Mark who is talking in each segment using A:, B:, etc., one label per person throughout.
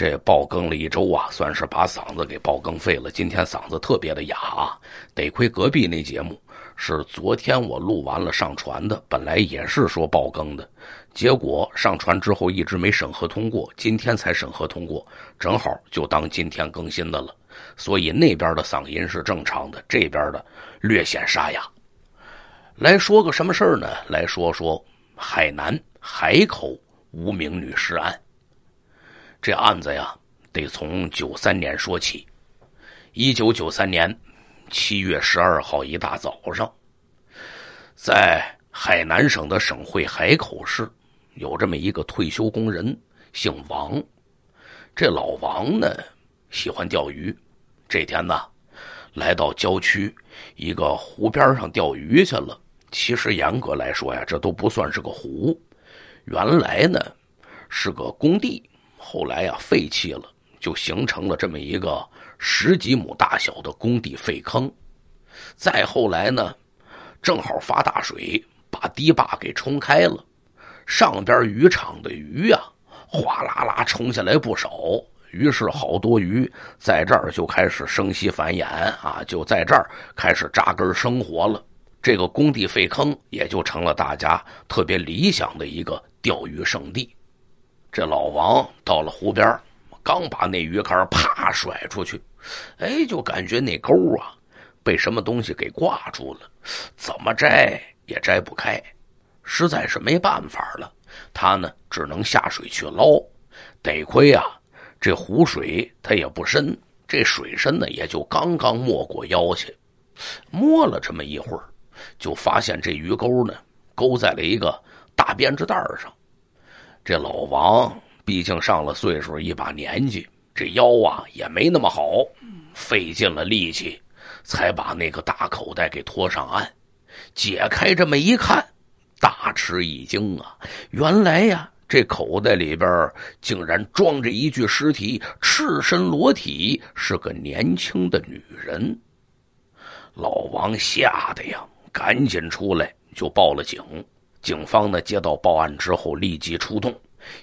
A: 这爆更了一周啊，算是把嗓子给爆更废了。今天嗓子特别的哑，得亏隔壁那节目是昨天我录完了上传的，本来也是说爆更的，结果上传之后一直没审核通过，今天才审核通过，正好就当今天更新的了。所以那边的嗓音是正常的，这边的略显沙哑。来说个什么事儿呢？来说说海南海口无名女尸案。这案子呀，得从九三年说起。一九九三年七月十二号一大早上，在海南省的省会海口市，有这么一个退休工人，姓王。这老王呢，喜欢钓鱼。这天呢，来到郊区一个湖边上钓鱼去了。其实严格来说呀，这都不算是个湖。原来呢，是个工地。后来呀，废弃了，就形成了这么一个十几亩大小的工地废坑。再后来呢，正好发大水，把堤坝给冲开了，上边渔场的鱼啊，哗啦啦冲下来不少。于是好多鱼在这儿就开始生息繁衍啊，就在这儿开始扎根生活了。这个工地废坑也就成了大家特别理想的一个钓鱼圣地。这老王到了湖边，刚把那鱼竿啪甩出去，哎，就感觉那钩啊被什么东西给挂住了，怎么摘也摘不开，实在是没办法了，他呢只能下水去捞。得亏啊，这湖水它也不深，这水深呢也就刚刚没过腰去。摸了这么一会儿，就发现这鱼钩呢勾在了一个大编织袋上。这老王毕竟上了岁数，一把年纪，这腰啊也没那么好，费尽了力气，才把那个大口袋给拖上岸。解开这么一看，大吃一惊啊！原来呀，这口袋里边竟然装着一具尸体，赤身裸体，是个年轻的女人。老王吓得呀，赶紧出来就报了警。警方呢接到报案之后立即出动，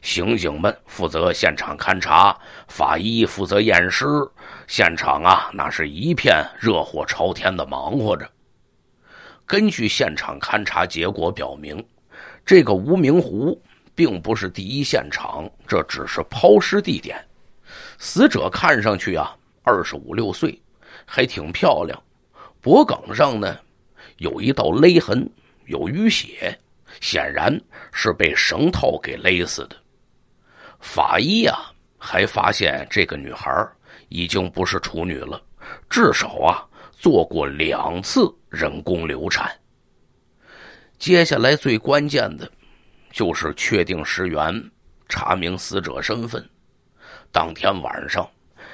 A: 刑警们负责现场勘查，法医负责验尸，现场啊那是一片热火朝天的忙活着。根据现场勘查结果表明，这个无名湖并不是第一现场，这只是抛尸地点。死者看上去啊二十五六岁，还挺漂亮，脖颈上呢有一道勒痕，有淤血。显然是被绳套给勒死的。法医啊，还发现这个女孩已经不是处女了，至少啊做过两次人工流产。接下来最关键的，就是确定尸源，查明死者身份。当天晚上，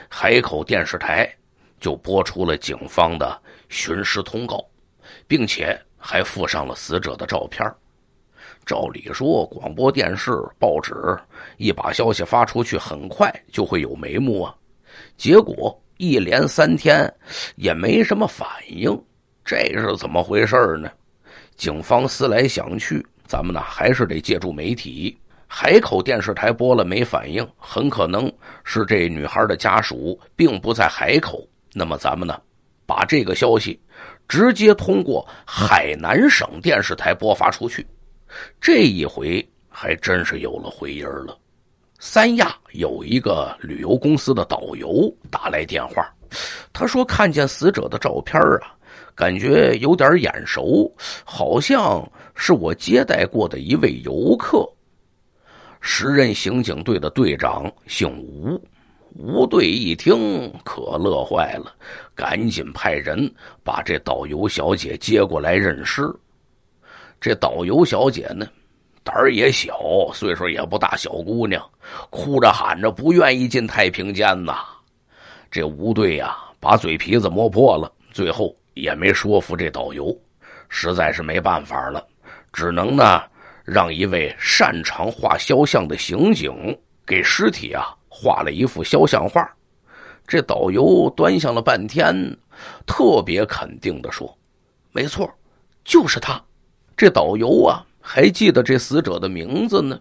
A: 海口电视台就播出了警方的寻尸通告，并且还附上了死者的照片照理说，广播电视、报纸一把消息发出去，很快就会有眉目啊。结果一连三天也没什么反应，这是怎么回事呢？警方思来想去，咱们呢还是得借助媒体。海口电视台播了没反应，很可能是这女孩的家属并不在海口。那么咱们呢，把这个消息直接通过海南省电视台播发出去。这一回还真是有了回音了。三亚有一个旅游公司的导游打来电话，他说看见死者的照片啊，感觉有点眼熟，好像是我接待过的一位游客。时任刑警队的队长姓吴，吴队一听可乐坏了，赶紧派人把这导游小姐接过来认尸。这导游小姐呢，胆儿也小，岁数也不大，小姑娘，哭着喊着不愿意进太平间呐。这吴队呀，把嘴皮子磨破了，最后也没说服这导游，实在是没办法了，只能呢，让一位擅长画肖像的刑警给尸体啊画了一幅肖像画。这导游端详了半天，特别肯定的说：“没错，就是他。”这导游啊，还记得这死者的名字呢。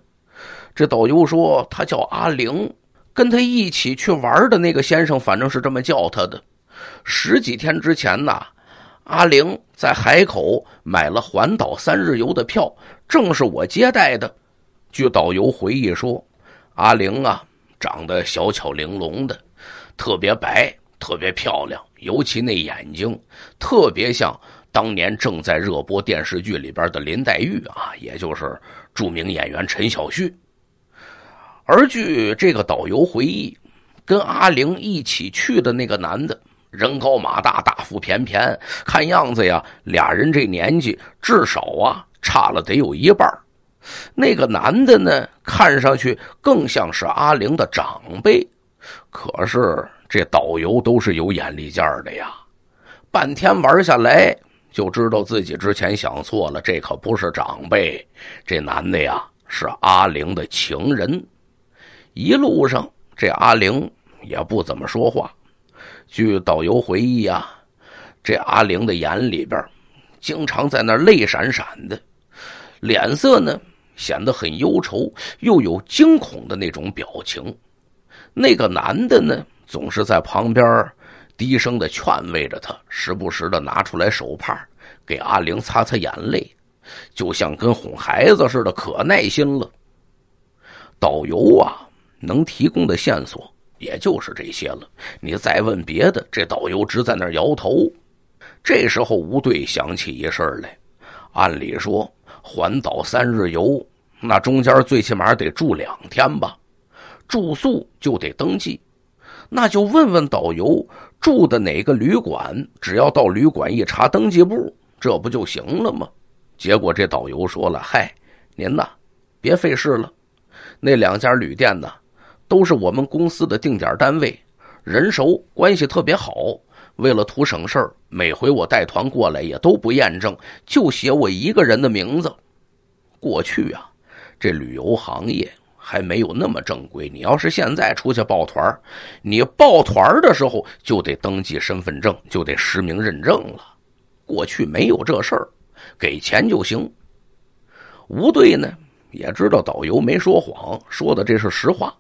A: 这导游说，他叫阿玲，跟他一起去玩的那个先生，反正是这么叫他的。十几天之前呢，阿玲在海口买了环岛三日游的票，正是我接待的。据导游回忆说，阿玲啊，长得小巧玲珑的，特别白，特别漂亮，尤其那眼睛，特别像。当年正在热播电视剧里边的林黛玉啊，也就是著名演员陈晓旭。而据这个导游回忆，跟阿玲一起去的那个男的，人高马大，大腹便便，看样子呀，俩人这年纪至少啊差了得有一半那个男的呢，看上去更像是阿玲的长辈，可是这导游都是有眼力劲的呀，半天玩下来。就知道自己之前想错了，这可不是长辈，这男的呀是阿玲的情人。一路上，这阿玲也不怎么说话。据导游回忆啊，这阿玲的眼里边经常在那泪闪闪的，脸色呢显得很忧愁，又有惊恐的那种表情。那个男的呢，总是在旁边低声的劝慰着他，时不时的拿出来手帕给阿玲擦擦眼泪，就像跟哄孩子似的，可耐心了。导游啊，能提供的线索也就是这些了。你再问别的，这导游直在那儿摇头。这时候吴队想起一事儿来，按理说环岛三日游，那中间最起码得住两天吧，住宿就得登记，那就问问导游。住的哪个旅馆？只要到旅馆一查登记簿，这不就行了吗？结果这导游说了：“嗨，您呐，别费事了。那两家旅店呢，都是我们公司的定点单位，人熟，关系特别好。为了图省事儿，每回我带团过来也都不验证，就写我一个人的名字。过去啊，这旅游行业。”还没有那么正规。你要是现在出去抱团儿，你抱团儿的时候就得登记身份证，就得实名认证了。过去没有这事儿，给钱就行。吴队呢也知道导游没说谎，说的这是实话。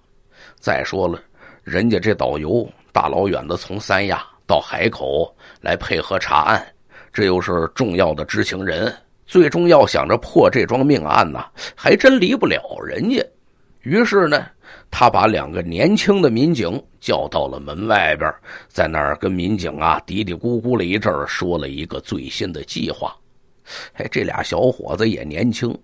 A: 再说了，人家这导游大老远的从三亚到海口来配合查案，这又是重要的知情人。最终要想着破这桩命案呢，还真离不了人家。于是呢，他把两个年轻的民警叫到了门外边，在那儿跟民警啊嘀嘀咕咕了一阵说了一个最新的计划。哎，这俩小伙子也年轻，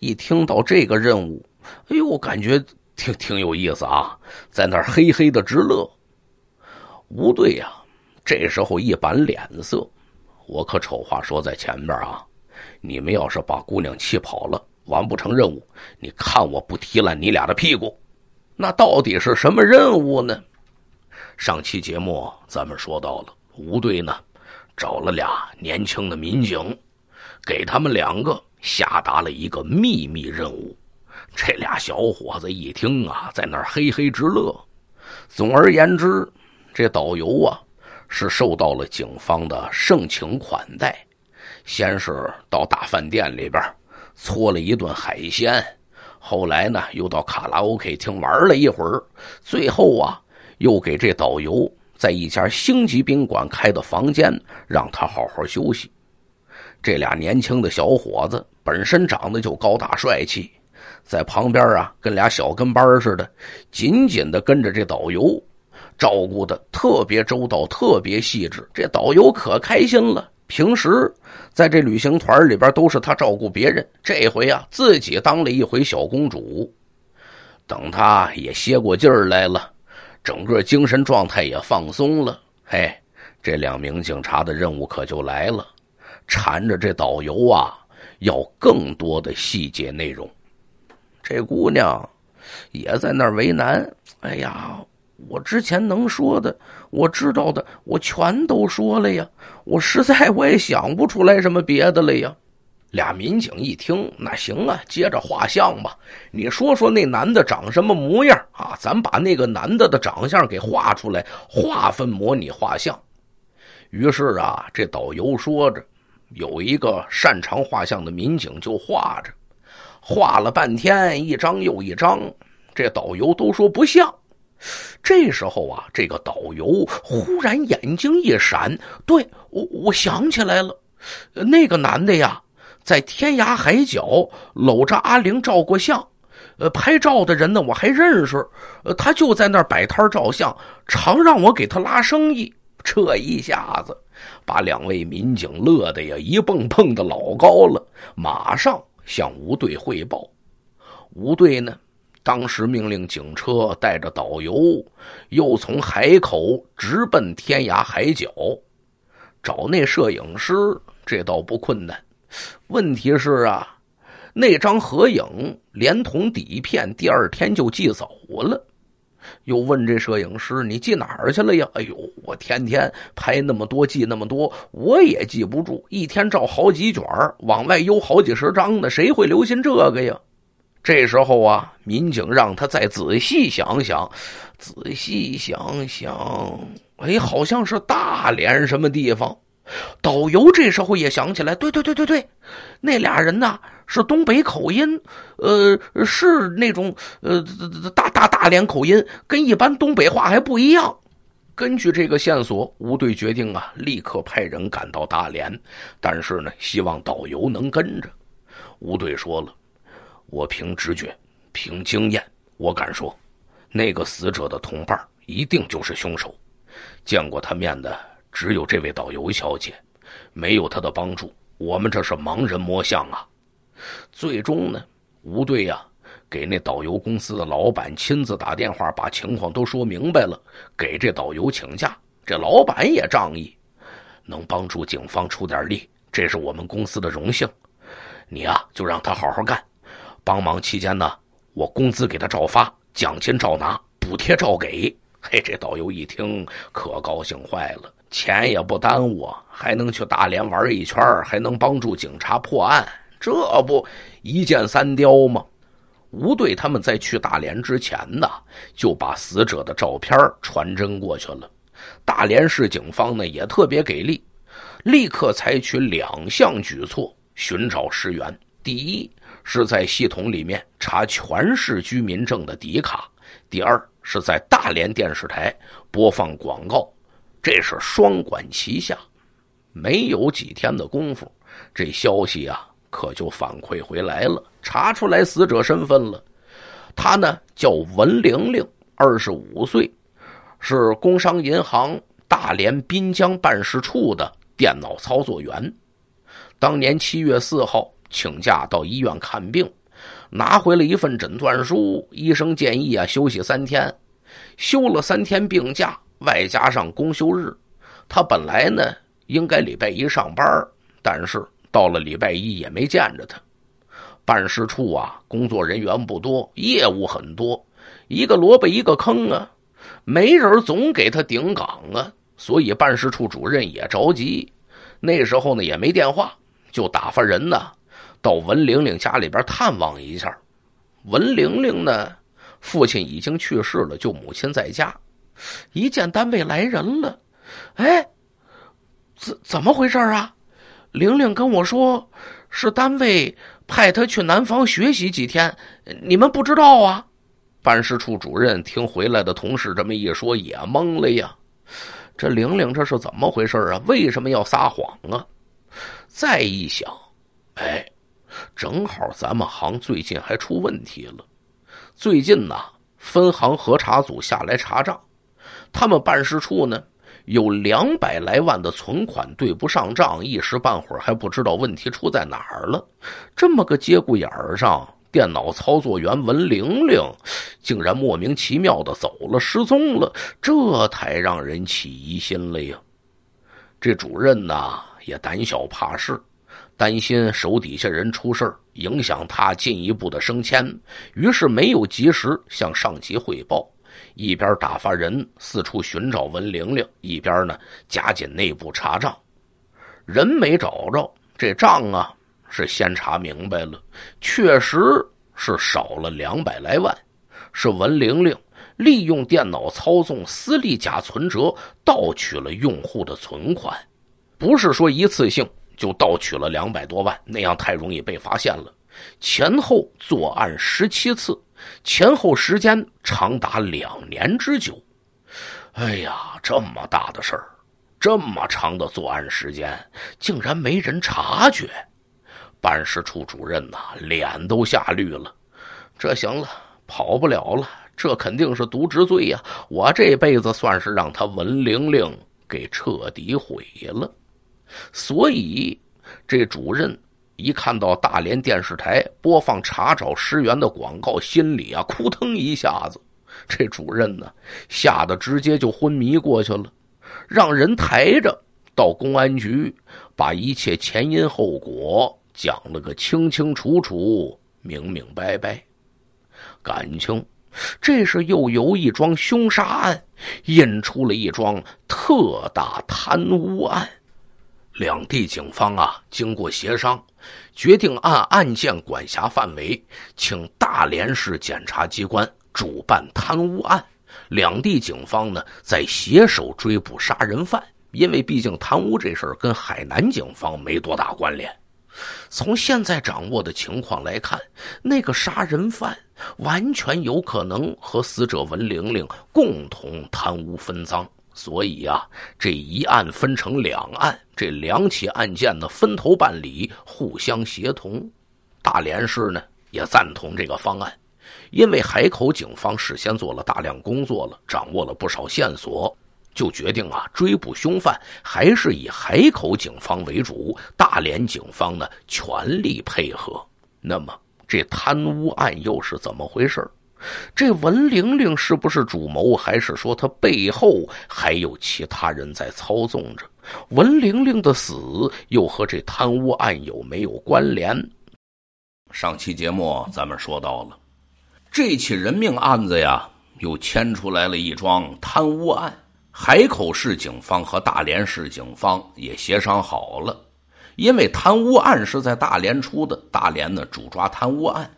A: 一听到这个任务，哎呦，感觉挺挺有意思啊，在那儿嘿嘿的直乐。吴队呀，这时候一板脸色，我可丑话说在前边啊，你们要是把姑娘气跑了。完不成任务，你看我不踢烂你俩的屁股！那到底是什么任务呢？上期节目咱们说到了，吴队呢找了俩年轻的民警，给他们两个下达了一个秘密任务。这俩小伙子一听啊，在那儿嘿嘿直乐。总而言之，这导游啊是受到了警方的盛情款待，先是到大饭店里边。搓了一顿海鲜，后来呢又到卡拉 OK 厅玩了一会儿，最后啊又给这导游在一家星级宾馆开的房间让他好好休息。这俩年轻的小伙子本身长得就高大帅气，在旁边啊跟俩小跟班似的，紧紧的跟着这导游，照顾的特别周到，特别细致。这导游可开心了。平时，在这旅行团里边都是她照顾别人，这回啊自己当了一回小公主。等她也歇过劲儿来了，整个精神状态也放松了。嘿，这两名警察的任务可就来了，缠着这导游啊要更多的细节内容。这姑娘也在那儿为难。哎呀！我之前能说的，我知道的，我全都说了呀。我实在我也想不出来什么别的了呀。俩民警一听，那行啊，接着画像吧。你说说那男的长什么模样啊？咱把那个男的的长相给画出来，划分模拟画像。于是啊，这导游说着，有一个擅长画像的民警就画着，画了半天，一张又一张。这导游都说不像。这时候啊，这个导游忽然眼睛一闪，对我，我想起来了，那个男的呀，在天涯海角搂着阿玲照过相，呃，拍照的人呢，我还认识，呃，他就在那儿摆摊照相，常让我给他拉生意。这一下子，把两位民警乐得呀一蹦蹦的老高了，马上向吴队汇报。吴队呢？当时命令警车带着导游，又从海口直奔天涯海角，找那摄影师。这倒不困难，问题是啊，那张合影连同底片，第二天就寄走了。又问这摄影师：“你寄哪儿去了呀？”哎呦，我天天拍那么多，寄那么多，我也记不住。一天照好几卷，往外邮好几十张的，谁会留心这个呀？这时候啊，民警让他再仔细想想，仔细想想，哎，好像是大连什么地方。导游这时候也想起来，对对对对对，那俩人呢是东北口音，呃，是那种呃大大大连口音，跟一般东北话还不一样。根据这个线索，吴队决定啊，立刻派人赶到大连，但是呢，希望导游能跟着。吴队说了。我凭直觉，凭经验，我敢说，那个死者的同伴一定就是凶手。见过他面的只有这位导游小姐，没有他的帮助，我们这是盲人摸象啊。最终呢，吴队呀，给那导游公司的老板亲自打电话，把情况都说明白了，给这导游请假。这老板也仗义，能帮助警方出点力，这是我们公司的荣幸。你啊，就让他好好干。帮忙期间呢，我工资给他照发，奖金照拿，补贴照给。嘿，这导游一听可高兴坏了，钱也不耽误，还能去大连玩一圈，还能帮助警察破案，这不一箭三雕吗？吴队他们在去大连之前呢，就把死者的照片传真过去了。大连市警方呢也特别给力，立刻采取两项举措寻找尸源。第一。是在系统里面查全市居民证的底卡，第二是在大连电视台播放广告，这是双管齐下。没有几天的功夫，这消息啊可就反馈回来了，查出来死者身份了。他呢叫文玲玲，二十五岁，是工商银行大连滨江办事处的电脑操作员。当年七月四号。请假到医院看病，拿回了一份诊断书。医生建议啊，休息三天，休了三天病假，外加上公休日。他本来呢，应该礼拜一上班，但是到了礼拜一也没见着他。办事处啊，工作人员不多，业务很多，一个萝卜一个坑啊，没人总给他顶岗啊。所以办事处主任也着急。那时候呢，也没电话，就打发人呢。到文玲玲家里边探望一下，文玲玲呢，父亲已经去世了，就母亲在家。一见单位来人了，哎，怎怎么回事啊？玲玲跟我说，是单位派她去南方学习几天，你们不知道啊？办事处主任听回来的同事这么一说，也懵了呀。这玲玲这是怎么回事啊？为什么要撒谎啊？再一想，哎。正好咱们行最近还出问题了，最近呢，分行核查组下来查账，他们办事处呢有两百来万的存款对不上账，一时半会儿还不知道问题出在哪儿了。这么个节骨眼儿上，电脑操作员文玲玲竟然莫名其妙的走了，失踪了，这才让人起疑心了呀。这主任呢也胆小怕事。担心手底下人出事影响他进一步的升迁，于是没有及时向上级汇报。一边打发人四处寻找文玲玲，一边呢加紧内部查账。人没找着，这账啊是先查明白了，确实是少了两百来万。是文玲玲利用电脑操纵私利假存折盗取了用户的存款，不是说一次性。就盗取了两百多万，那样太容易被发现了。前后作案十七次，前后时间长达两年之久。哎呀，这么大的事儿，这么长的作案时间，竟然没人察觉！办事处主任呐，脸都吓绿了。这行了，跑不了了，这肯定是渎职罪呀！我这辈子算是让他文玲玲给彻底毁了。所以，这主任一看到大连电视台播放查找尸源的广告，心里啊，扑腾一下子。这主任呢，吓得直接就昏迷过去了，让人抬着到公安局，把一切前因后果讲了个清清楚楚、明明白白。感情，这是又由一桩凶杀案引出了一桩特大贪污案。两地警方啊，经过协商，决定按案件管辖范围，请大连市检察机关主办贪污案。两地警方呢，在携手追捕杀人犯，因为毕竟贪污这事儿跟海南警方没多大关联。从现在掌握的情况来看，那个杀人犯完全有可能和死者文玲玲共同贪污分赃。所以啊，这一案分成两案，这两起案件呢分头办理，互相协同。大连市呢也赞同这个方案，因为海口警方事先做了大量工作了，掌握了不少线索，就决定啊追捕凶犯还是以海口警方为主，大连警方呢全力配合。那么这贪污案又是怎么回事？这文玲玲是不是主谋？还是说她背后还有其他人在操纵着？文玲玲的死又和这贪污案有没有关联？上期节目咱们说到了，这起人命案子呀，又牵出来了一桩贪污案。海口市警方和大连市警方也协商好了，因为贪污案是在大连出的，大连呢主抓贪污案。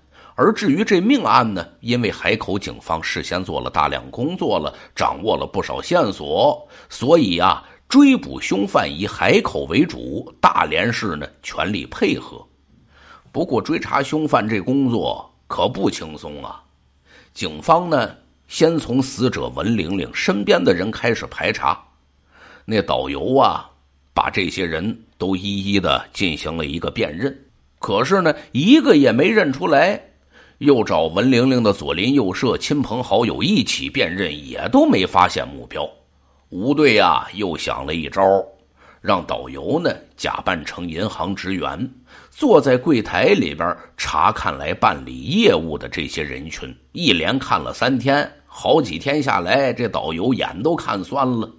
A: 而至于这命案呢，因为海口警方事先做了大量工作了，掌握了不少线索，所以啊，追捕凶犯以海口为主，大连市呢全力配合。不过追查凶犯这工作可不轻松啊。警方呢，先从死者文玲玲身边的人开始排查，那导游啊，把这些人都一一的进行了一个辨认，可是呢，一个也没认出来。又找文玲玲的左邻右舍、亲朋好友一起辨认，也都没发现目标。吴队呀，又想了一招，让导游呢假扮成银行职员，坐在柜台里边查看来办理业务的这些人群。一连看了三天，好几天下来，这导游眼都看酸了，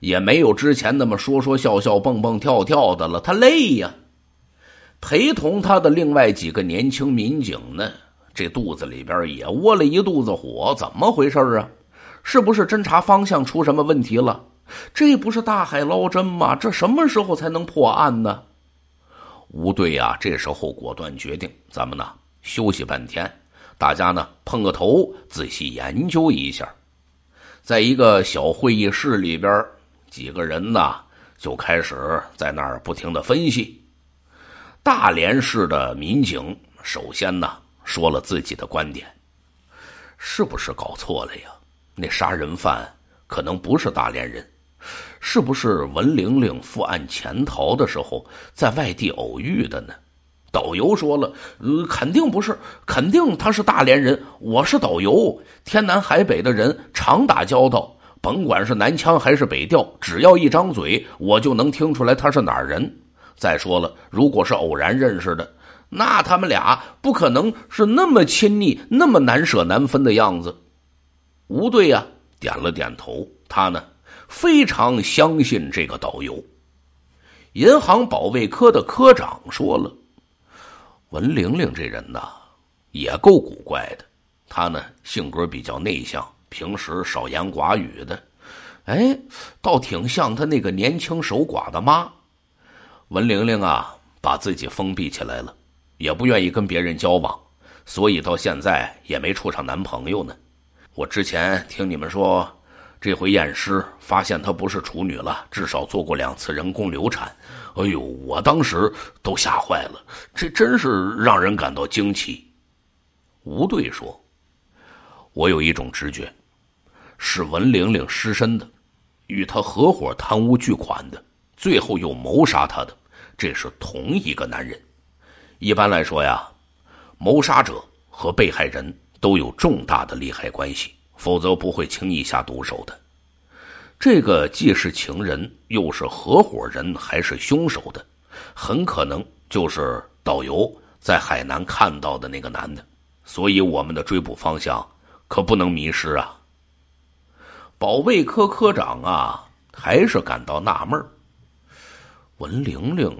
A: 也没有之前那么说说笑笑、蹦蹦跳跳的了。他累呀。陪同他的另外几个年轻民警呢？这肚子里边也窝了一肚子火，怎么回事啊？是不是侦查方向出什么问题了？这不是大海捞针吗？这什么时候才能破案呢？吴队呀，这时候果断决定，咱们呢休息半天，大家呢碰个头，仔细研究一下。在一个小会议室里边，几个人呢就开始在那儿不停的分析。大连市的民警首先呢。说了自己的观点，是不是搞错了呀？那杀人犯可能不是大连人，是不是文玲玲负案潜逃的时候在外地偶遇的呢？导游说了，呃，肯定不是，肯定他是大连人。我是导游，天南海北的人常打交道，甭管是南腔还是北调，只要一张嘴，我就能听出来他是哪儿人。再说了，如果是偶然认识的。那他们俩不可能是那么亲昵、那么难舍难分的样子。吴队呀，点了点头。他呢，非常相信这个导游。银行保卫科的科长说了：“文玲玲这人呐，也够古怪的。她呢，性格比较内向，平时少言寡语的。哎，倒挺像她那个年轻守寡的妈。”文玲玲啊，把自己封闭起来了。也不愿意跟别人交往，所以到现在也没处上男朋友呢。我之前听你们说，这回验尸发现她不是处女了，至少做过两次人工流产。哎呦，我当时都吓坏了，这真是让人感到惊奇。吴队说：“我有一种直觉，是文玲玲失身的，与她合伙贪污巨款的，最后又谋杀她的，这是同一个男人。”一般来说呀，谋杀者和被害人都有重大的利害关系，否则不会轻易下毒手的。这个既是情人，又是合伙人，还是凶手的，很可能就是导游在海南看到的那个男的。所以，我们的追捕方向可不能迷失啊！保卫科科长啊，还是感到纳闷儿，文玲玲。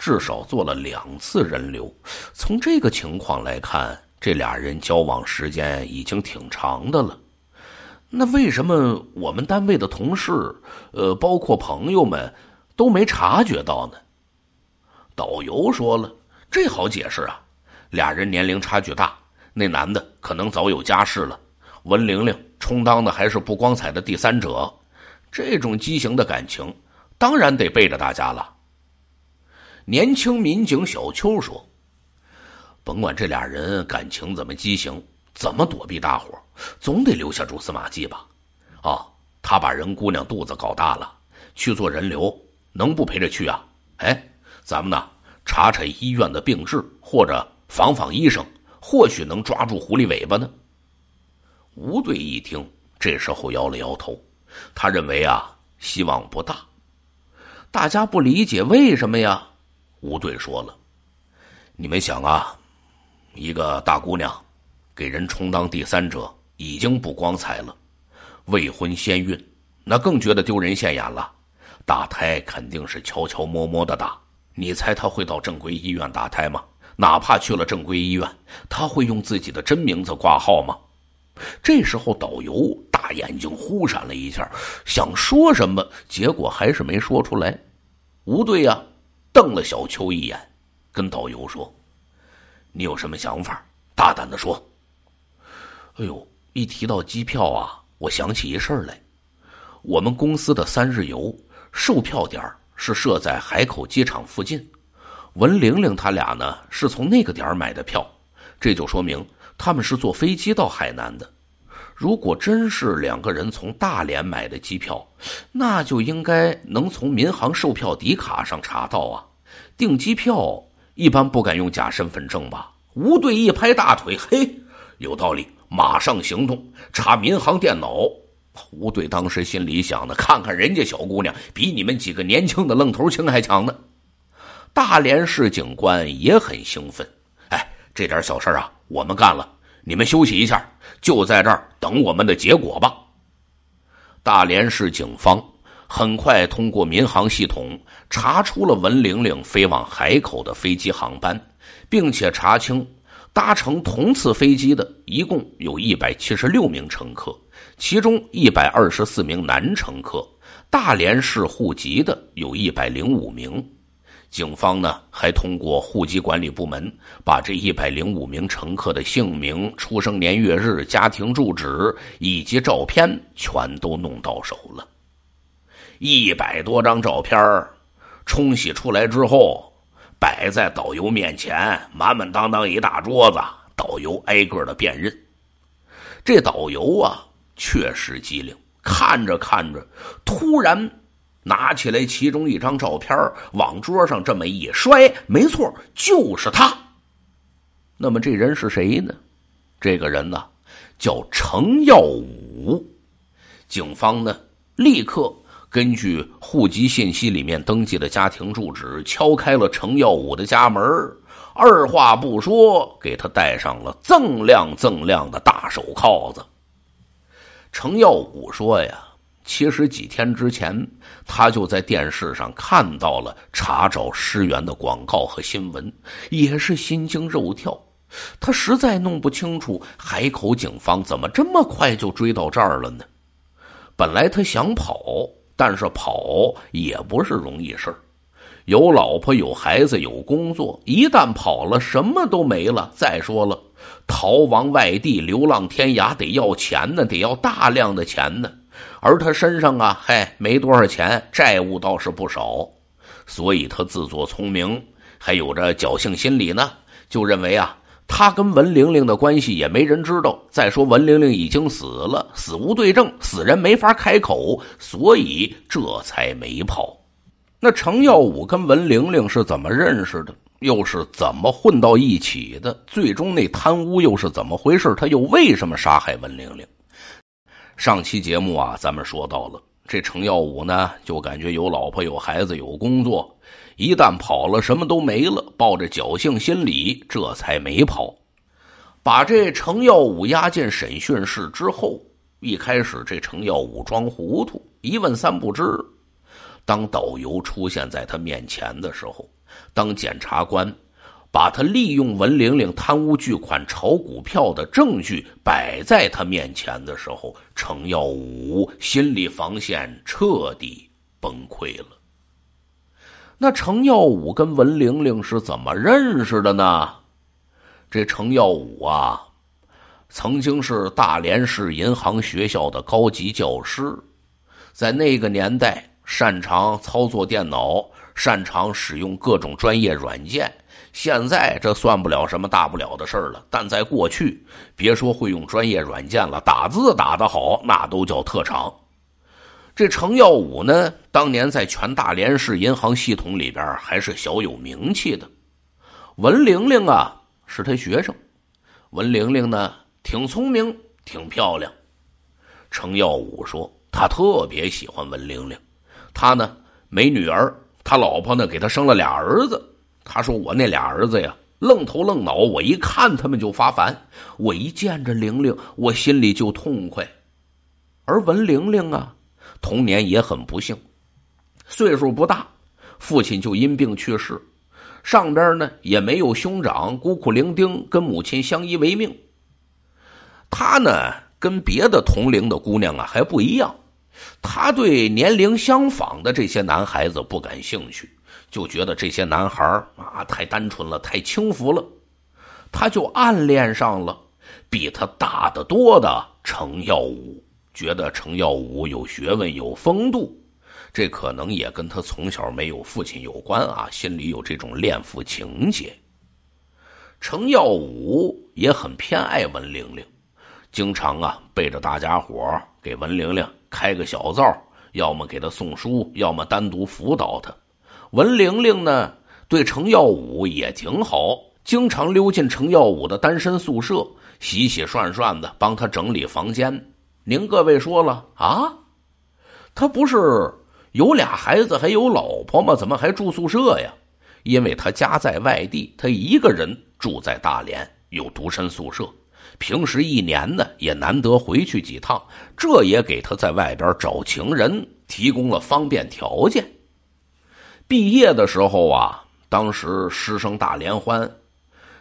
A: 至少做了两次人流，从这个情况来看，这俩人交往时间已经挺长的了。那为什么我们单位的同事，呃，包括朋友们都没察觉到呢？导游说了，这好解释啊，俩人年龄差距大，那男的可能早有家室了，文玲玲充当的还是不光彩的第三者，这种畸形的感情，当然得背着大家了。年轻民警小邱说：“甭管这俩人感情怎么畸形，怎么躲避大伙，总得留下蛛丝马迹吧？啊，他把人姑娘肚子搞大了，去做人流，能不陪着去啊？哎，咱们呢，查查医院的病治，或者访访医生，或许能抓住狐狸尾巴呢。”吴队一听，这时候摇了摇头，他认为啊，希望不大。大家不理解为什么呀？吴队说了：“你们想啊，一个大姑娘给人充当第三者，已经不光彩了；未婚先孕，那更觉得丢人现眼了。打胎肯定是悄悄摸摸的打，你猜他会到正规医院打胎吗？哪怕去了正规医院，他会用自己的真名字挂号吗？”这时候，导游大眼睛忽闪了一下，想说什么，结果还是没说出来。吴队呀。瞪了小秋一眼，跟导游说：“你有什么想法？大胆的说。”哎呦，一提到机票啊，我想起一事儿来。我们公司的三日游售票点是设在海口机场附近，文玲玲他俩呢是从那个点买的票，这就说明他们是坐飞机到海南的。如果真是两个人从大连买的机票，那就应该能从民航售票底卡上查到啊。订机票一般不敢用假身份证吧？吴队一拍大腿，嘿，有道理，马上行动，查民航电脑。吴队当时心里想的，看看人家小姑娘比你们几个年轻的愣头青还强呢。大连市警官也很兴奋，哎，这点小事啊，我们干了。你们休息一下，就在这儿等我们的结果吧。大连市警方很快通过民航系统查出了文玲玲飞往海口的飞机航班，并且查清搭乘同次飞机的一共有一百七十六名乘客，其中一百二十四名男乘客，大连市户籍的有一百零五名。警方呢，还通过户籍管理部门把这一百零五名乘客的姓名、出生年月日、家庭住址以及照片全都弄到手了。一百多张照片儿冲洗出来之后，摆在导游面前，满满当当一大桌子。导游挨个的辨认。这导游啊，确实机灵。看着看着，突然。拿起来其中一张照片往桌上这么一摔，没错，就是他。那么这人是谁呢？这个人呢叫程耀武。警方呢立刻根据户籍信息里面登记的家庭住址，敲开了程耀武的家门二话不说给他戴上了锃亮锃亮的大手铐子。程耀武说：“呀。”其实几天之前，他就在电视上看到了查找尸源的广告和新闻，也是心惊肉跳。他实在弄不清楚海口警方怎么这么快就追到这儿了呢？本来他想跑，但是跑也不是容易事儿。有老婆，有孩子，有工作，一旦跑了什么都没了。再说了，逃亡外地、流浪天涯得要钱呢，得要大量的钱呢。而他身上啊，嘿，没多少钱，债务倒是不少，所以他自作聪明，还有着侥幸心理呢，就认为啊，他跟文玲玲的关系也没人知道。再说文玲玲已经死了，死无对证，死人没法开口，所以这才没跑。那程耀武跟文玲玲是怎么认识的？又是怎么混到一起的？最终那贪污又是怎么回事？他又为什么杀害文玲玲？上期节目啊，咱们说到了这程耀武呢，就感觉有老婆有孩子有工作，一旦跑了什么都没了，抱着侥幸心理，这才没跑。把这程耀武押进审讯室之后，一开始这程耀武装糊涂，一问三不知。当导游出现在他面前的时候，当检察官。把他利用文玲玲贪污巨款炒股票的证据摆在他面前的时候，程耀武心理防线彻底崩溃了。那程耀武跟文玲玲是怎么认识的呢？这程耀武啊，曾经是大连市银行学校的高级教师，在那个年代擅长操作电脑，擅长使用各种专业软件。现在这算不了什么大不了的事儿了，但在过去，别说会用专业软件了，打字打得好，那都叫特长。这程耀武呢，当年在全大连市银行系统里边还是小有名气的。文玲玲啊，是他学生。文玲玲呢，挺聪明，挺漂亮。程耀武说，他特别喜欢文玲玲。他呢，没女儿，他老婆呢，给他生了俩儿子。他说：“我那俩儿子呀，愣头愣脑，我一看他们就发烦。我一见着玲玲，我心里就痛快。而文玲玲啊，童年也很不幸，岁数不大，父亲就因病去世，上边呢也没有兄长，孤苦伶仃，跟母亲相依为命。她呢，跟别的同龄的姑娘啊还不一样，她对年龄相仿的这些男孩子不感兴趣。”就觉得这些男孩啊太单纯了，太轻浮了，他就暗恋上了比他大得多的程耀武。觉得程耀武有学问、有风度，这可能也跟他从小没有父亲有关啊，心里有这种恋父情节。程耀武也很偏爱文玲玲，经常啊背着大家伙给文玲玲开个小灶，要么给她送书，要么单独辅导她。文玲玲呢，对程耀武也挺好，经常溜进程耀武的单身宿舍洗洗涮涮的，帮他整理房间。您各位说了啊，他不是有俩孩子还有老婆吗？怎么还住宿舍呀？因为他家在外地，他一个人住在大连，有独身宿舍。平时一年呢也难得回去几趟，这也给他在外边找情人提供了方便条件。毕业的时候啊，当时师生大联欢，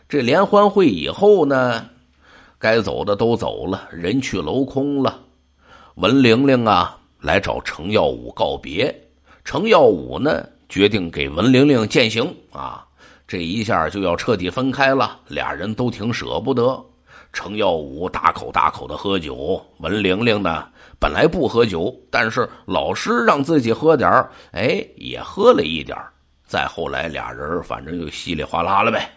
A: 这联欢会以后呢，该走的都走了，人去楼空了。文玲玲啊来找程耀武告别，程耀武呢决定给文玲玲践行啊，这一下就要彻底分开了，俩人都挺舍不得。程耀武大口大口的喝酒，文玲玲呢。本来不喝酒，但是老师让自己喝点儿，哎，也喝了一点再后来，俩人反正就稀里哗啦了呗。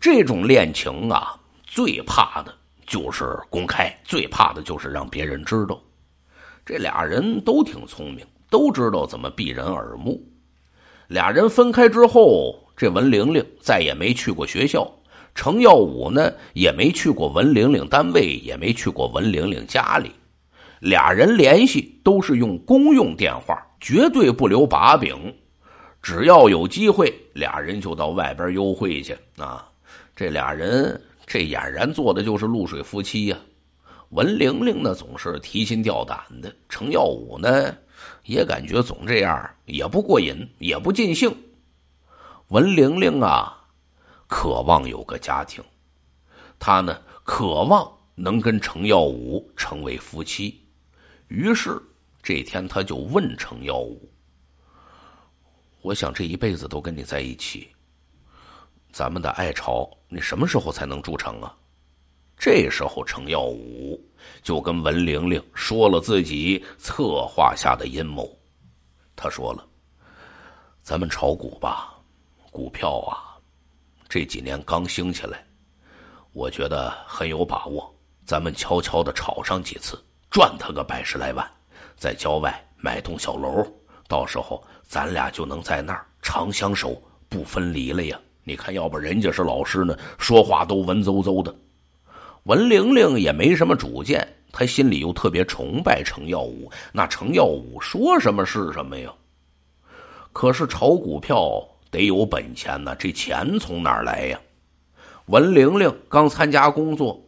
A: 这种恋情啊，最怕的就是公开，最怕的就是让别人知道。这俩人都挺聪明，都知道怎么避人耳目。俩人分开之后，这文玲玲再也没去过学校，程耀武呢也没去过文玲玲单位，也没去过文玲玲家里。俩人联系都是用公用电话，绝对不留把柄。只要有机会，俩人就到外边幽会去啊！这俩人这俨然做的就是露水夫妻呀。文玲玲呢总是提心吊胆的，程耀武呢也感觉总这样也不过瘾，也不尽兴。文玲玲啊，渴望有个家庭，她呢渴望能跟程耀武成为夫妻。于是，这天他就问程耀武：“我想这一辈子都跟你在一起，咱们的爱巢，你什么时候才能筑成啊？”这时候，程耀武就跟文玲玲说了自己策划下的阴谋。他说了：“咱们炒股吧，股票啊，这几年刚兴起来，我觉得很有把握，咱们悄悄的炒上几次。”赚他个百十来万，在郊外买栋小楼，到时候咱俩就能在那儿长相守，不分离了呀！你看，要不人家是老师呢，说话都文绉绉的。文玲玲也没什么主见，她心里又特别崇拜程耀武，那程耀武说什么是什么呀？可是炒股票得有本钱呐，这钱从哪儿来呀？文玲玲刚参加工作，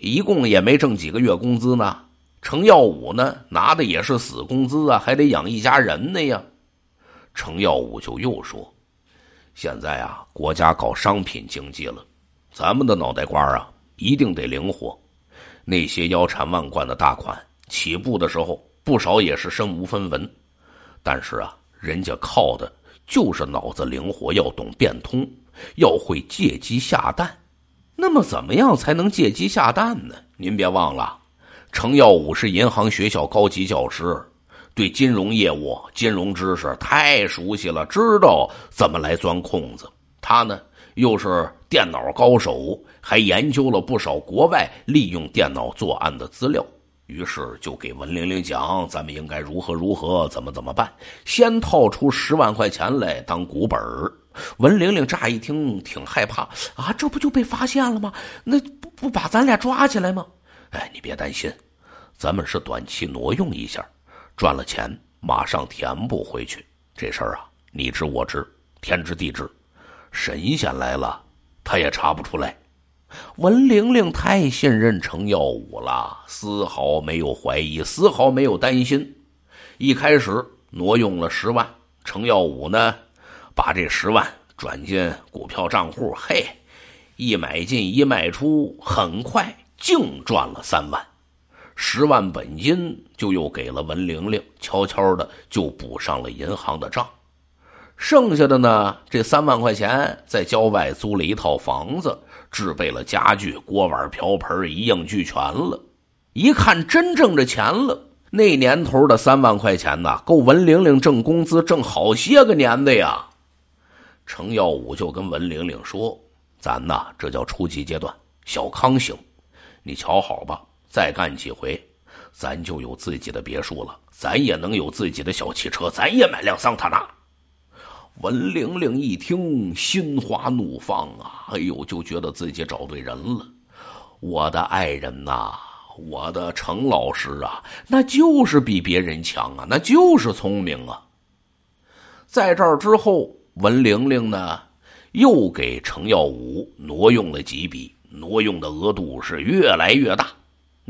A: 一共也没挣几个月工资呢。程耀武呢，拿的也是死工资啊，还得养一家人呢呀。程耀武就又说：“现在啊，国家搞商品经济了，咱们的脑袋瓜啊，一定得灵活。那些腰缠万贯的大款，起步的时候不少也是身无分文，但是啊，人家靠的就是脑子灵活，要懂变通，要会借鸡下蛋。那么，怎么样才能借鸡下蛋呢？您别忘了。”程耀武是银行学校高级教师，对金融业务、金融知识太熟悉了，知道怎么来钻空子。他呢又是电脑高手，还研究了不少国外利用电脑作案的资料。于是就给文玲玲讲，咱们应该如何如何，怎么怎么办？先套出十万块钱来当股本儿。文玲玲乍一听挺害怕啊，这不就被发现了吗？那不把咱俩抓起来吗？哎，你别担心。咱们是短期挪用一下，赚了钱马上填补回去。这事儿啊，你知我知，天知地知，神仙来了他也查不出来。文玲玲太信任程耀武了，丝毫没有怀疑，丝毫没有担心。一开始挪用了十万，程耀武呢，把这十万转进股票账户，嘿，一买进一卖出，很快净赚了三万。十万本金就又给了文玲玲，悄悄的就补上了银行的账，剩下的呢，这三万块钱在郊外租了一套房子，置备了家具、锅碗瓢盆，一应俱全了。一看真挣着钱了，那年头的三万块钱呐，够文玲玲挣工资挣好些个年的呀。程耀武就跟文玲玲说：“咱呐，这叫初级阶段，小康型，你瞧好吧。”再干几回，咱就有自己的别墅了，咱也能有自己的小汽车，咱也买辆桑塔纳。文玲玲一听，心花怒放啊！哎呦，就觉得自己找对人了。我的爱人呐，我的程老师啊，那就是比别人强啊，那就是聪明啊。在这儿之后，文玲玲呢，又给程耀武挪用了几笔，挪用的额度是越来越大。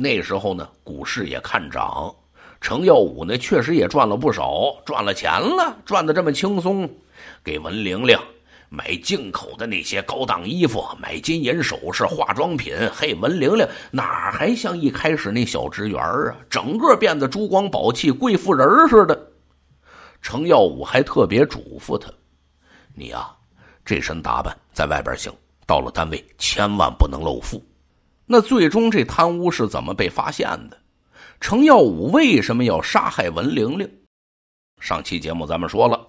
A: 那时候呢，股市也看涨，程耀武呢确实也赚了不少，赚了钱了，赚的这么轻松，给文玲玲买进口的那些高档衣服，买金银首饰、化妆品。嘿，文玲玲哪还像一开始那小职员啊，整个变得珠光宝气、贵妇人似的。程耀武还特别嘱咐他：“你啊，这身打扮在外边行，到了单位千万不能露富。”那最终这贪污是怎么被发现的？程耀武为什么要杀害文玲玲？上期节目咱们说了，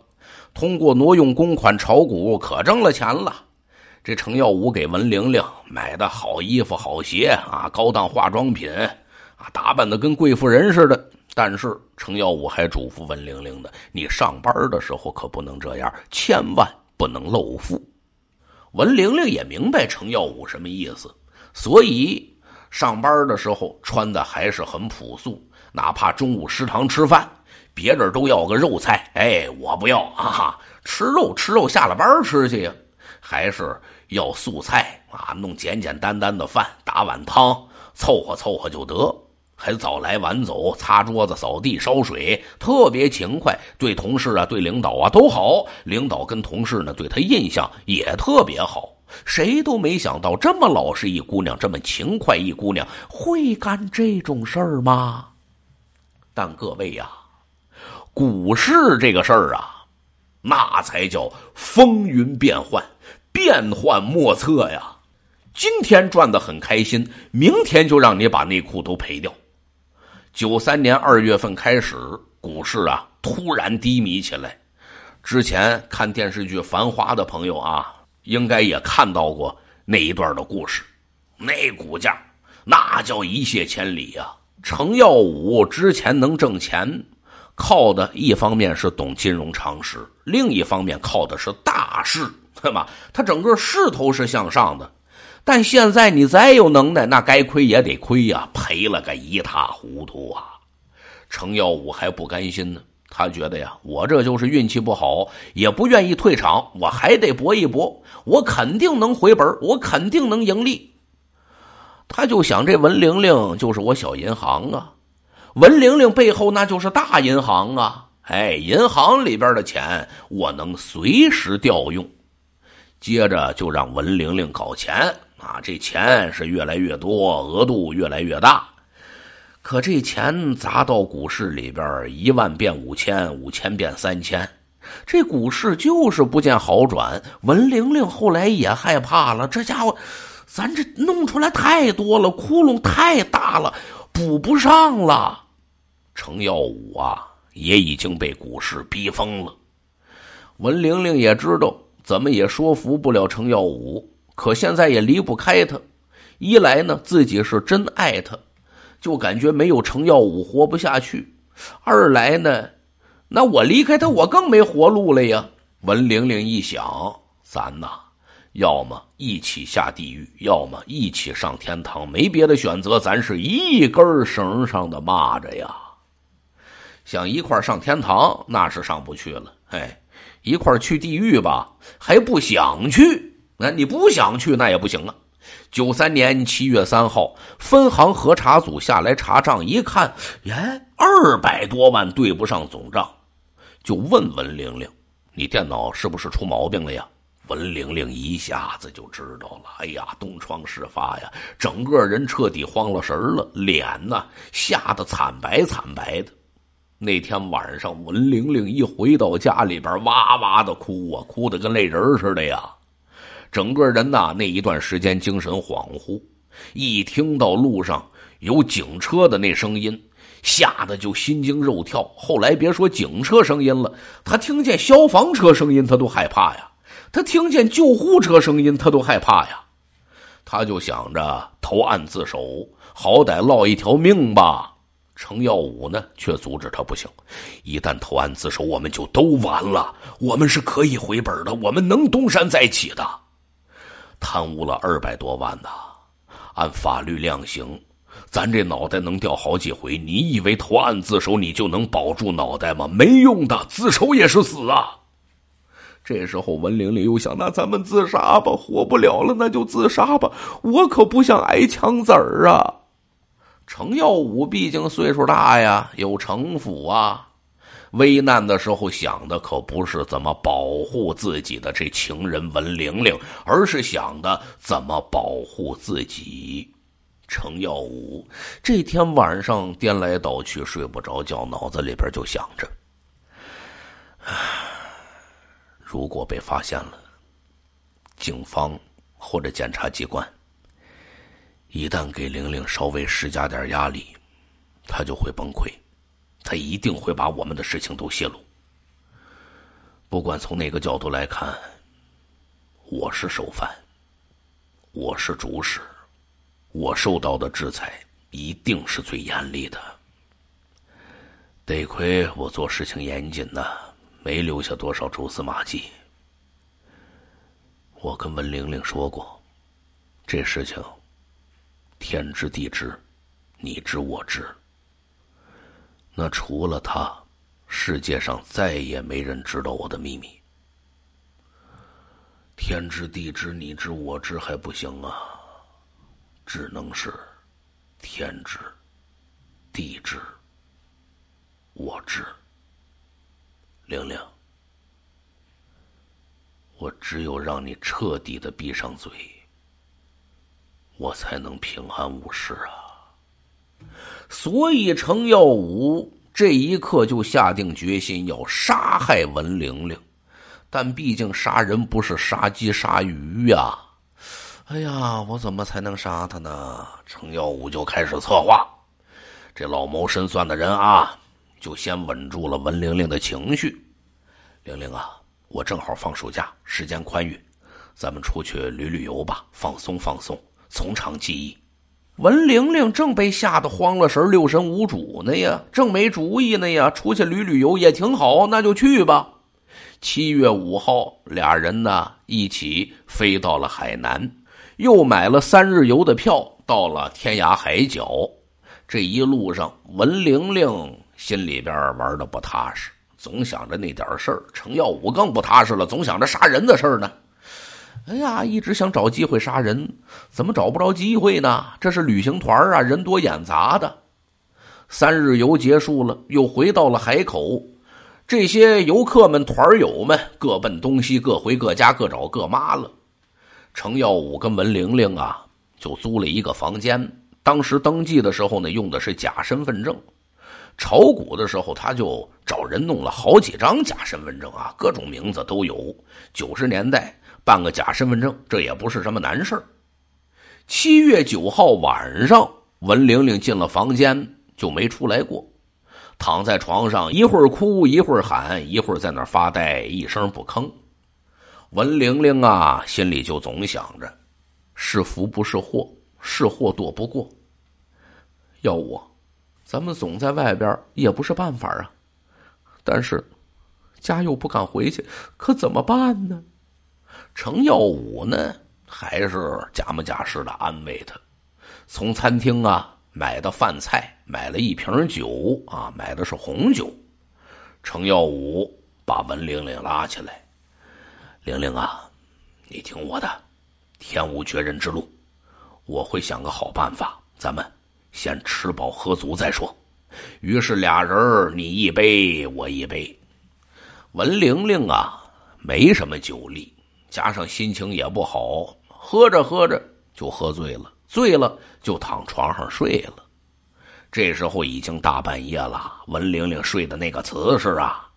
A: 通过挪用公款炒股可挣了钱了。这程耀武给文玲玲买的好衣服、好鞋啊，高档化妆品啊，打扮的跟贵妇人似的。但是程耀武还嘱咐文玲玲呢：“你上班的时候可不能这样，千万不能露富。”文玲玲也明白程耀武什么意思。所以，上班的时候穿的还是很朴素，哪怕中午食堂吃饭，别人都要个肉菜，哎，我不要啊，吃肉吃肉，下了班吃去呀，还是要素菜啊，弄简简单单的饭，打碗汤，凑合凑合就得。还早来晚走，擦桌子、扫地、烧水，特别勤快。对同事啊，对领导啊都好，领导跟同事呢对他印象也特别好。谁都没想到，这么老实一姑娘，这么勤快一姑娘，会干这种事儿吗？但各位呀，股市这个事儿啊，那才叫风云变幻、变幻莫测呀！今天赚的很开心，明天就让你把内裤都赔掉。九三年二月份开始，股市啊突然低迷起来。之前看电视剧《繁花》的朋友啊。应该也看到过那一段的故事，那股价那叫一泻千里呀！程耀武之前能挣钱，靠的一方面是懂金融常识，另一方面靠的是大势，对吧？他整个势头是向上的，但现在你再有能耐，那该亏也得亏呀，赔了个一塌糊涂啊！程耀武还不甘心呢。他觉得呀，我这就是运气不好，也不愿意退场，我还得搏一搏，我肯定能回本，我肯定能盈利。他就想，这文玲玲就是我小银行啊，文玲玲背后那就是大银行啊，哎，银行里边的钱我能随时调用。接着就让文玲玲搞钱啊，这钱是越来越多，额度越来越大。可这钱砸到股市里边，一万变五千，五千变三千，这股市就是不见好转。文玲玲后来也害怕了，这家伙，咱这弄出来太多了，窟窿太大了，补不上了。程耀武啊，也已经被股市逼疯了。文玲玲也知道，怎么也说服不了程耀武，可现在也离不开他。一来呢，自己是真爱他。就感觉没有程耀武活不下去，二来呢，那我离开他，我更没活路了呀。文玲玲一想，咱呐，要么一起下地狱，要么一起上天堂，没别的选择。咱是一根绳上的蚂蚱呀，想一块上天堂，那是上不去了。哎，一块去地狱吧，还不想去？那你不想去，那也不行啊。九三年七月三号，分行核查组下来查账，一看，哎，二百多万对不上总账，就问文玲玲：“你电脑是不是出毛病了呀？”文玲玲一下子就知道了，哎呀，东窗事发呀，整个人彻底慌了神了，脸呢吓得惨白惨白的。那天晚上，文玲玲一回到家里边，哇哇的哭啊，哭得跟泪人似的呀。整个人呐，那一段时间精神恍惚，一听到路上有警车的那声音，吓得就心惊肉跳。后来别说警车声音了，他听见消防车声音他都害怕呀，他听见救护车声音他都害怕呀。他就想着投案自首，好歹落一条命吧。程耀武呢，却阻止他不行，一旦投案自首，我们就都完了。我们是可以回本的，我们能东山再起的。贪污了二百多万呐，按法律量刑，咱这脑袋能掉好几回。你以为投案自首你就能保住脑袋吗？没用的，自首也是死啊。这时候文玲玲又想，那咱们自杀吧，活不了了，那就自杀吧。我可不想挨枪子儿啊。程耀武毕竟岁数大呀，有城府啊。危难的时候想的可不是怎么保护自己的这情人文玲玲，而是想的怎么保护自己。程耀武这天晚上颠来倒去睡不着觉，脑子里边就想着：如果被发现了，警方或者检察机关一旦给玲玲稍微施加点压力，她就会崩溃。他一定会把我们的事情都泄露。不管从哪个角度来看，我是首犯，我是主使，我受到的制裁一定是最严厉的。得亏我做事情严谨呢，没留下多少蛛丝马迹。我跟文玲玲说过，这事情天知地知，你知我知。那除了他，世界上再也没人知道我的秘密。天知地知你知我知还不行啊！只能是天知、地知、我知。玲玲，我只有让你彻底的闭上嘴，我才能平安无事啊！所以，程耀武这一刻就下定决心要杀害文玲玲，但毕竟杀人不是杀鸡杀鱼呀。哎呀，我怎么才能杀他呢？程耀武就开始策划。这老谋深算的人啊，就先稳住了文玲玲的情绪。玲玲啊，我正好放暑假，时间宽裕，咱们出去旅旅游吧，放松放松，从长计议。文玲玲正被吓得慌了神，六神无主呢呀，正没主意呢呀，出去旅旅游也挺好，那就去吧。七月五号，俩人呢一起飞到了海南，又买了三日游的票，到了天涯海角。这一路上，文玲玲心里边玩的不踏实，总想着那点事儿；程耀武更不踏实了，总想着杀人的事儿呢。哎呀，一直想找机会杀人，怎么找不着机会呢？这是旅行团啊，人多眼杂的。三日游结束了，又回到了海口。这些游客们、团友们各奔东西，各回各家，各找各妈了。程耀武跟文玲玲啊，就租了一个房间。当时登记的时候呢，用的是假身份证。炒股的时候，他就找人弄了好几张假身份证啊，各种名字都有。九十年代。办个假身份证，这也不是什么难事儿。七月九号晚上，文玲玲进了房间就没出来过，躺在床上一会儿哭一会儿喊一会儿在那儿发呆，一声不吭。文玲玲啊，心里就总想着：是福不是祸，是祸躲不过。要我，咱们总在外边也不是办法啊。但是，家又不敢回去，可怎么办呢？程耀武呢，还是假模假式的安慰他。从餐厅啊买的饭菜，买了一瓶酒啊，买的是红酒。程耀武把文玲玲拉起来：“玲玲啊，你听我的，天无绝人之路，我会想个好办法。咱们先吃饱喝足再说。”于是俩人你一杯我一杯。文玲玲啊，没什么酒力。加上心情也不好，喝着喝着就喝醉了，醉了就躺床上睡了。这时候已经大半夜了，文玲玲睡的那个姿势啊，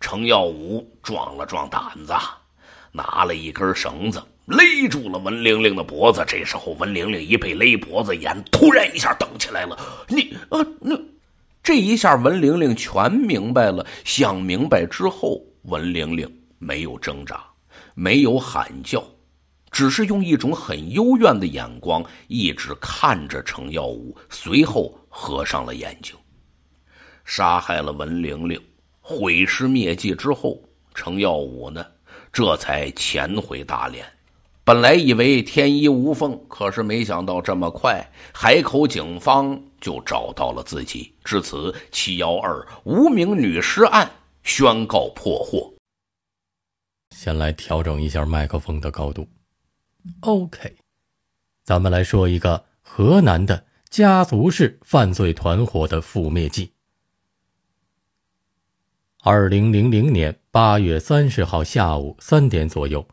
A: 程耀武壮了壮胆子，拿了一根绳子勒住了文玲玲的脖子。这时候文玲玲一被勒脖子，眼突然一下瞪起来了。你啊，那这一下文玲玲全明白了，想明白之后，文玲玲没有挣扎。没有喊叫，只是用一种很幽怨的眼光一直看着程耀武，随后合上了眼睛。杀害了文玲玲，毁尸灭迹之后，程耀武呢，这才潜回大连。本来以为天衣无缝，可是没想到这么快，海口警方就找到了自己。至此，七幺二无名女尸案宣告破获。
B: 先来调整一下麦克风的高度。OK，咱们来说一个河南的家族式犯罪团伙的覆灭记。二零零零年八月三十号下午三点左右，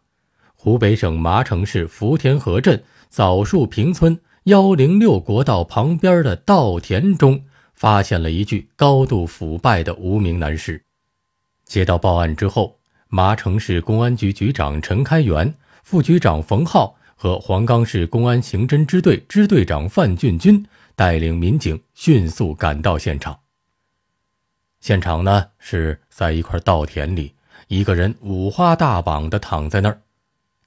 B: 湖北省麻城市福田河镇枣树坪村幺零六国道旁边的稻田中，发现了一具高度腐败的无名男尸。接到报案之后。麻城市公安局局长陈开元、副局长冯浩和黄冈市公安刑侦支队支队长范俊军带领民警迅速赶到现场。现场呢是在一块稻田里，一个人五花大绑的躺在那儿。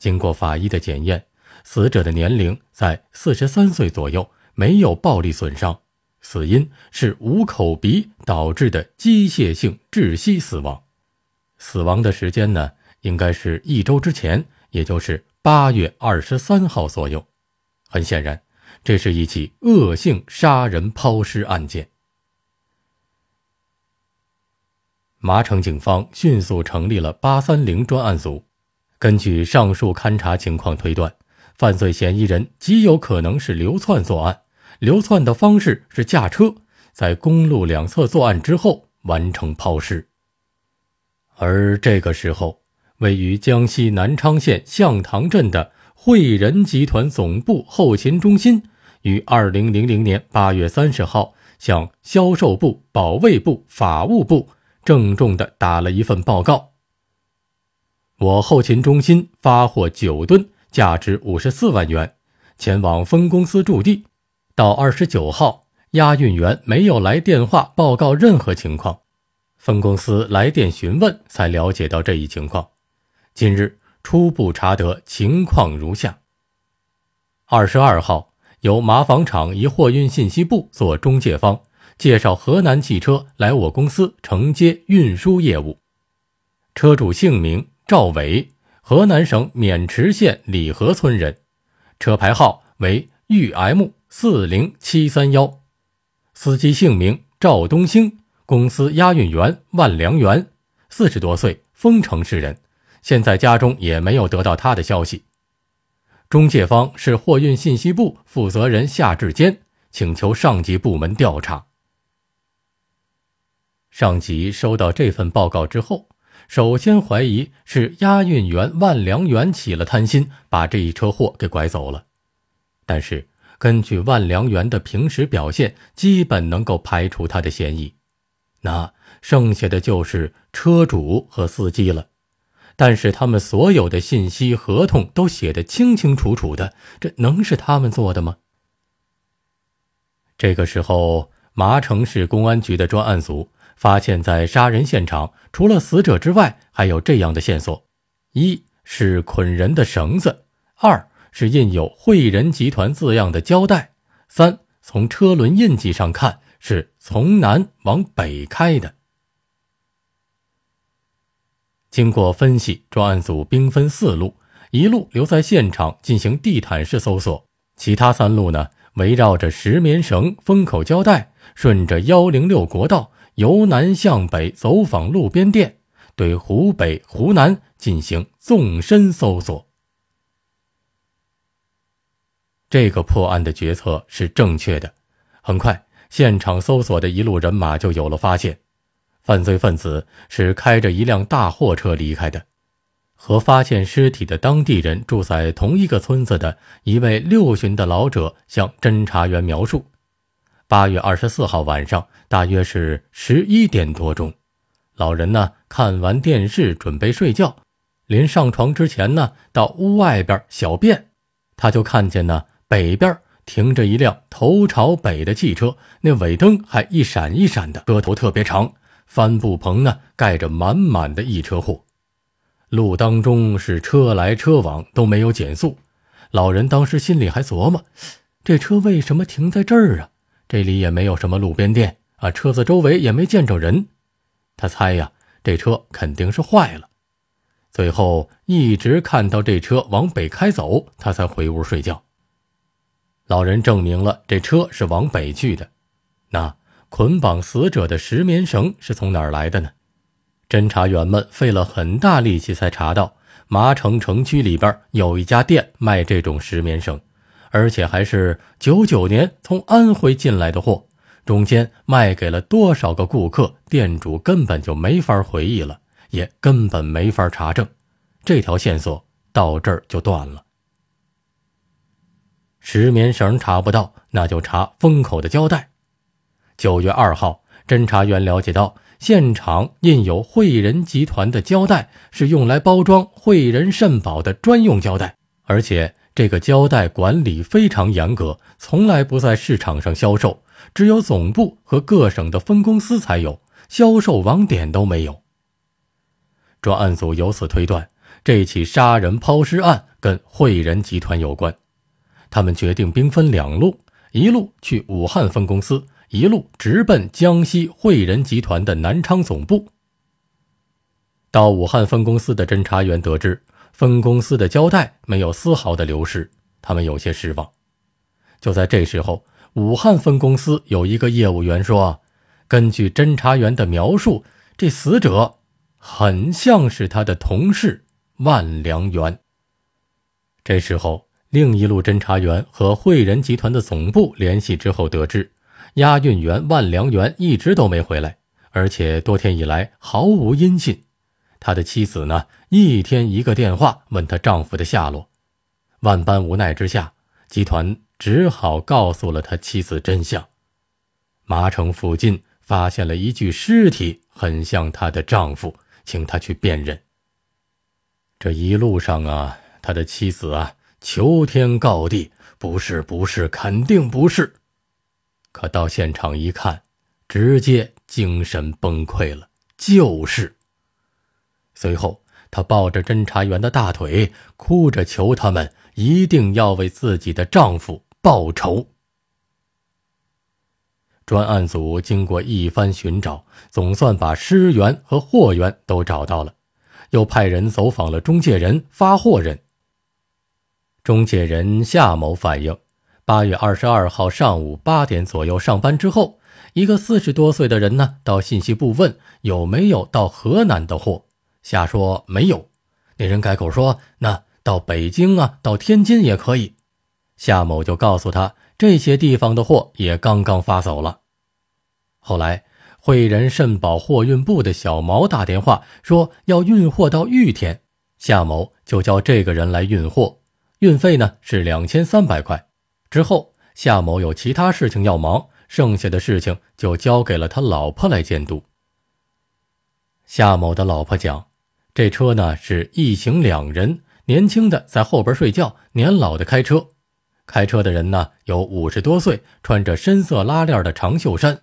B: 经过法医的检验，死者的年龄在四十三岁左右，没有暴力损伤，死因是捂口鼻导致的机械性窒息死亡。死亡的时间呢，应该是一周之前，也就是八月二十三号左右。很显然，这是一起恶性杀人抛尸案件。麻城警方迅速成立了八三零专案组，根据上述勘查情况推断，犯罪嫌疑人极有可能是流窜作案，流窜的方式是驾车在公路两侧作案之后完成抛尸。而这个时候，位于江西南昌县向塘镇的汇仁集团总部后勤中心，于二零零零年八月三十号向销售部、保卫部、法务部郑重地打了一份报告：我后勤中心发货九吨，价值五十四万元，前往分公司驻地。到二十九号，押运员没有来电话报告任何情况。分公司来电询问，才了解到这一情况。近日初步查得情况如下：二十二号，由麻纺厂一货运信息部做中介方，介绍河南汽车来我公司承接运输业务。车主姓名赵伟，河南省渑池县李河村人，车牌号为豫 M 四零七三幺，司机姓名赵东兴。公司押运员万良元，四十多岁，丰城市人，现在家中也没有得到他的消息。中介方是货运信息部负责人夏志坚，请求上级部门调查。上级收到这份报告之后，首先怀疑是押运员万良元起了贪心，把这一车货给拐走了。但是根据万良元的平时表现，基本能够排除他的嫌疑。那剩下的就是车主和司机了，但是他们所有的信息合同都写的清清楚楚的，这能是他们做的吗？这个时候，麻城市公安局的专案组发现，在杀人现场除了死者之外，还有这样的线索：一是捆人的绳子，二是印有“汇仁集团”字样的胶带，三从车轮印记上看。是从南往北开的。经过分析，专案组兵分四路，一路留在现场进行地毯式搜索，其他三路呢，围绕着石棉绳、封口胶带，顺着幺零六国道由南向北走访路边店，对湖北、湖南进行纵深搜索。这个破案的决策是正确的，很快。现场搜索的一路人马就有了发现，犯罪分子是开着一辆大货车离开的。和发现尸体的当地人住在同一个村子的一位六旬的老者向侦查员描述：，八月二十四号晚上，大约是十一点多钟，老人呢看完电视准备睡觉，临上床之前呢，到屋外边小便，他就看见呢北边。停着一辆头朝北的汽车，那尾灯还一闪一闪的，车头特别长，帆布棚呢盖着满满的一车货。路当中是车来车往，都没有减速。老人当时心里还琢磨：这车为什么停在这儿啊？这里也没有什么路边店啊，车子周围也没见着人。他猜呀，这车肯定是坏了。最后一直看到这车往北开走，他才回屋睡觉。老人证明了这车是往北去的，那捆绑死者的石棉绳是从哪儿来的呢？侦查员们费了很大力气才查到，麻城城区里边有一家店卖这种石棉绳，而且还是九九年从安徽进来的货。中间卖给了多少个顾客，店主根本就没法回忆了，也根本没法查证。这条线索到这儿就断了。石棉绳查不到，那就查封口的胶带。九月二号，侦查员了解到，现场印有汇仁集团的胶带是用来包装汇仁肾宝的专用胶带，而且这个胶带管理非常严格，从来不在市场上销售，只有总部和各省的分公司才有，销售网点都没有。专案组由此推断，这起杀人抛尸案跟汇仁集团有关。他们决定兵分两路，一路去武汉分公司，一路直奔江西汇仁集团的南昌总部。到武汉分公司的侦查员得知，分公司的胶带没有丝毫的流失，他们有些失望。就在这时候，武汉分公司有一个业务员说：“根据侦查员的描述，这死者很像是他的同事万良元。”这时候。另一路侦查员和汇仁集团的总部联系之后得知，押运员万良元一直都没回来，而且多天以来毫无音信。他的妻子呢，一天一个电话问他丈夫的下落。万般无奈之下，集团只好告诉了他妻子真相：麻城附近发现了一具尸体，很像他的丈夫，请他去辨认。这一路上啊，他的妻子啊。求天告地，不是不是，肯定不是。可到现场一看，直接精神崩溃了。就是。随后，她抱着侦查员的大腿，哭着求他们一定要为自己的丈夫报仇。专案组经过一番寻找，总算把尸源和货源都找到了，又派人走访了中介人、发货人。中介人夏某反映，八月二十二号上午八点左右上班之后，一个四十多岁的人呢到信息部问有没有到河南的货，夏说没有，那人改口说那到北京啊，到天津也可以，夏某就告诉他这些地方的货也刚刚发走了。后来汇仁肾宝货运部的小毛打电话说要运货到玉田，夏某就叫这个人来运货。运费呢是两千三百块，之后夏某有其他事情要忙，剩下的事情就交给了他老婆来监督。夏某的老婆讲，这车呢是一行两人，年轻的在后边睡觉，年老的开车。开车的人呢有五十多岁，穿着深色拉链的长袖衫，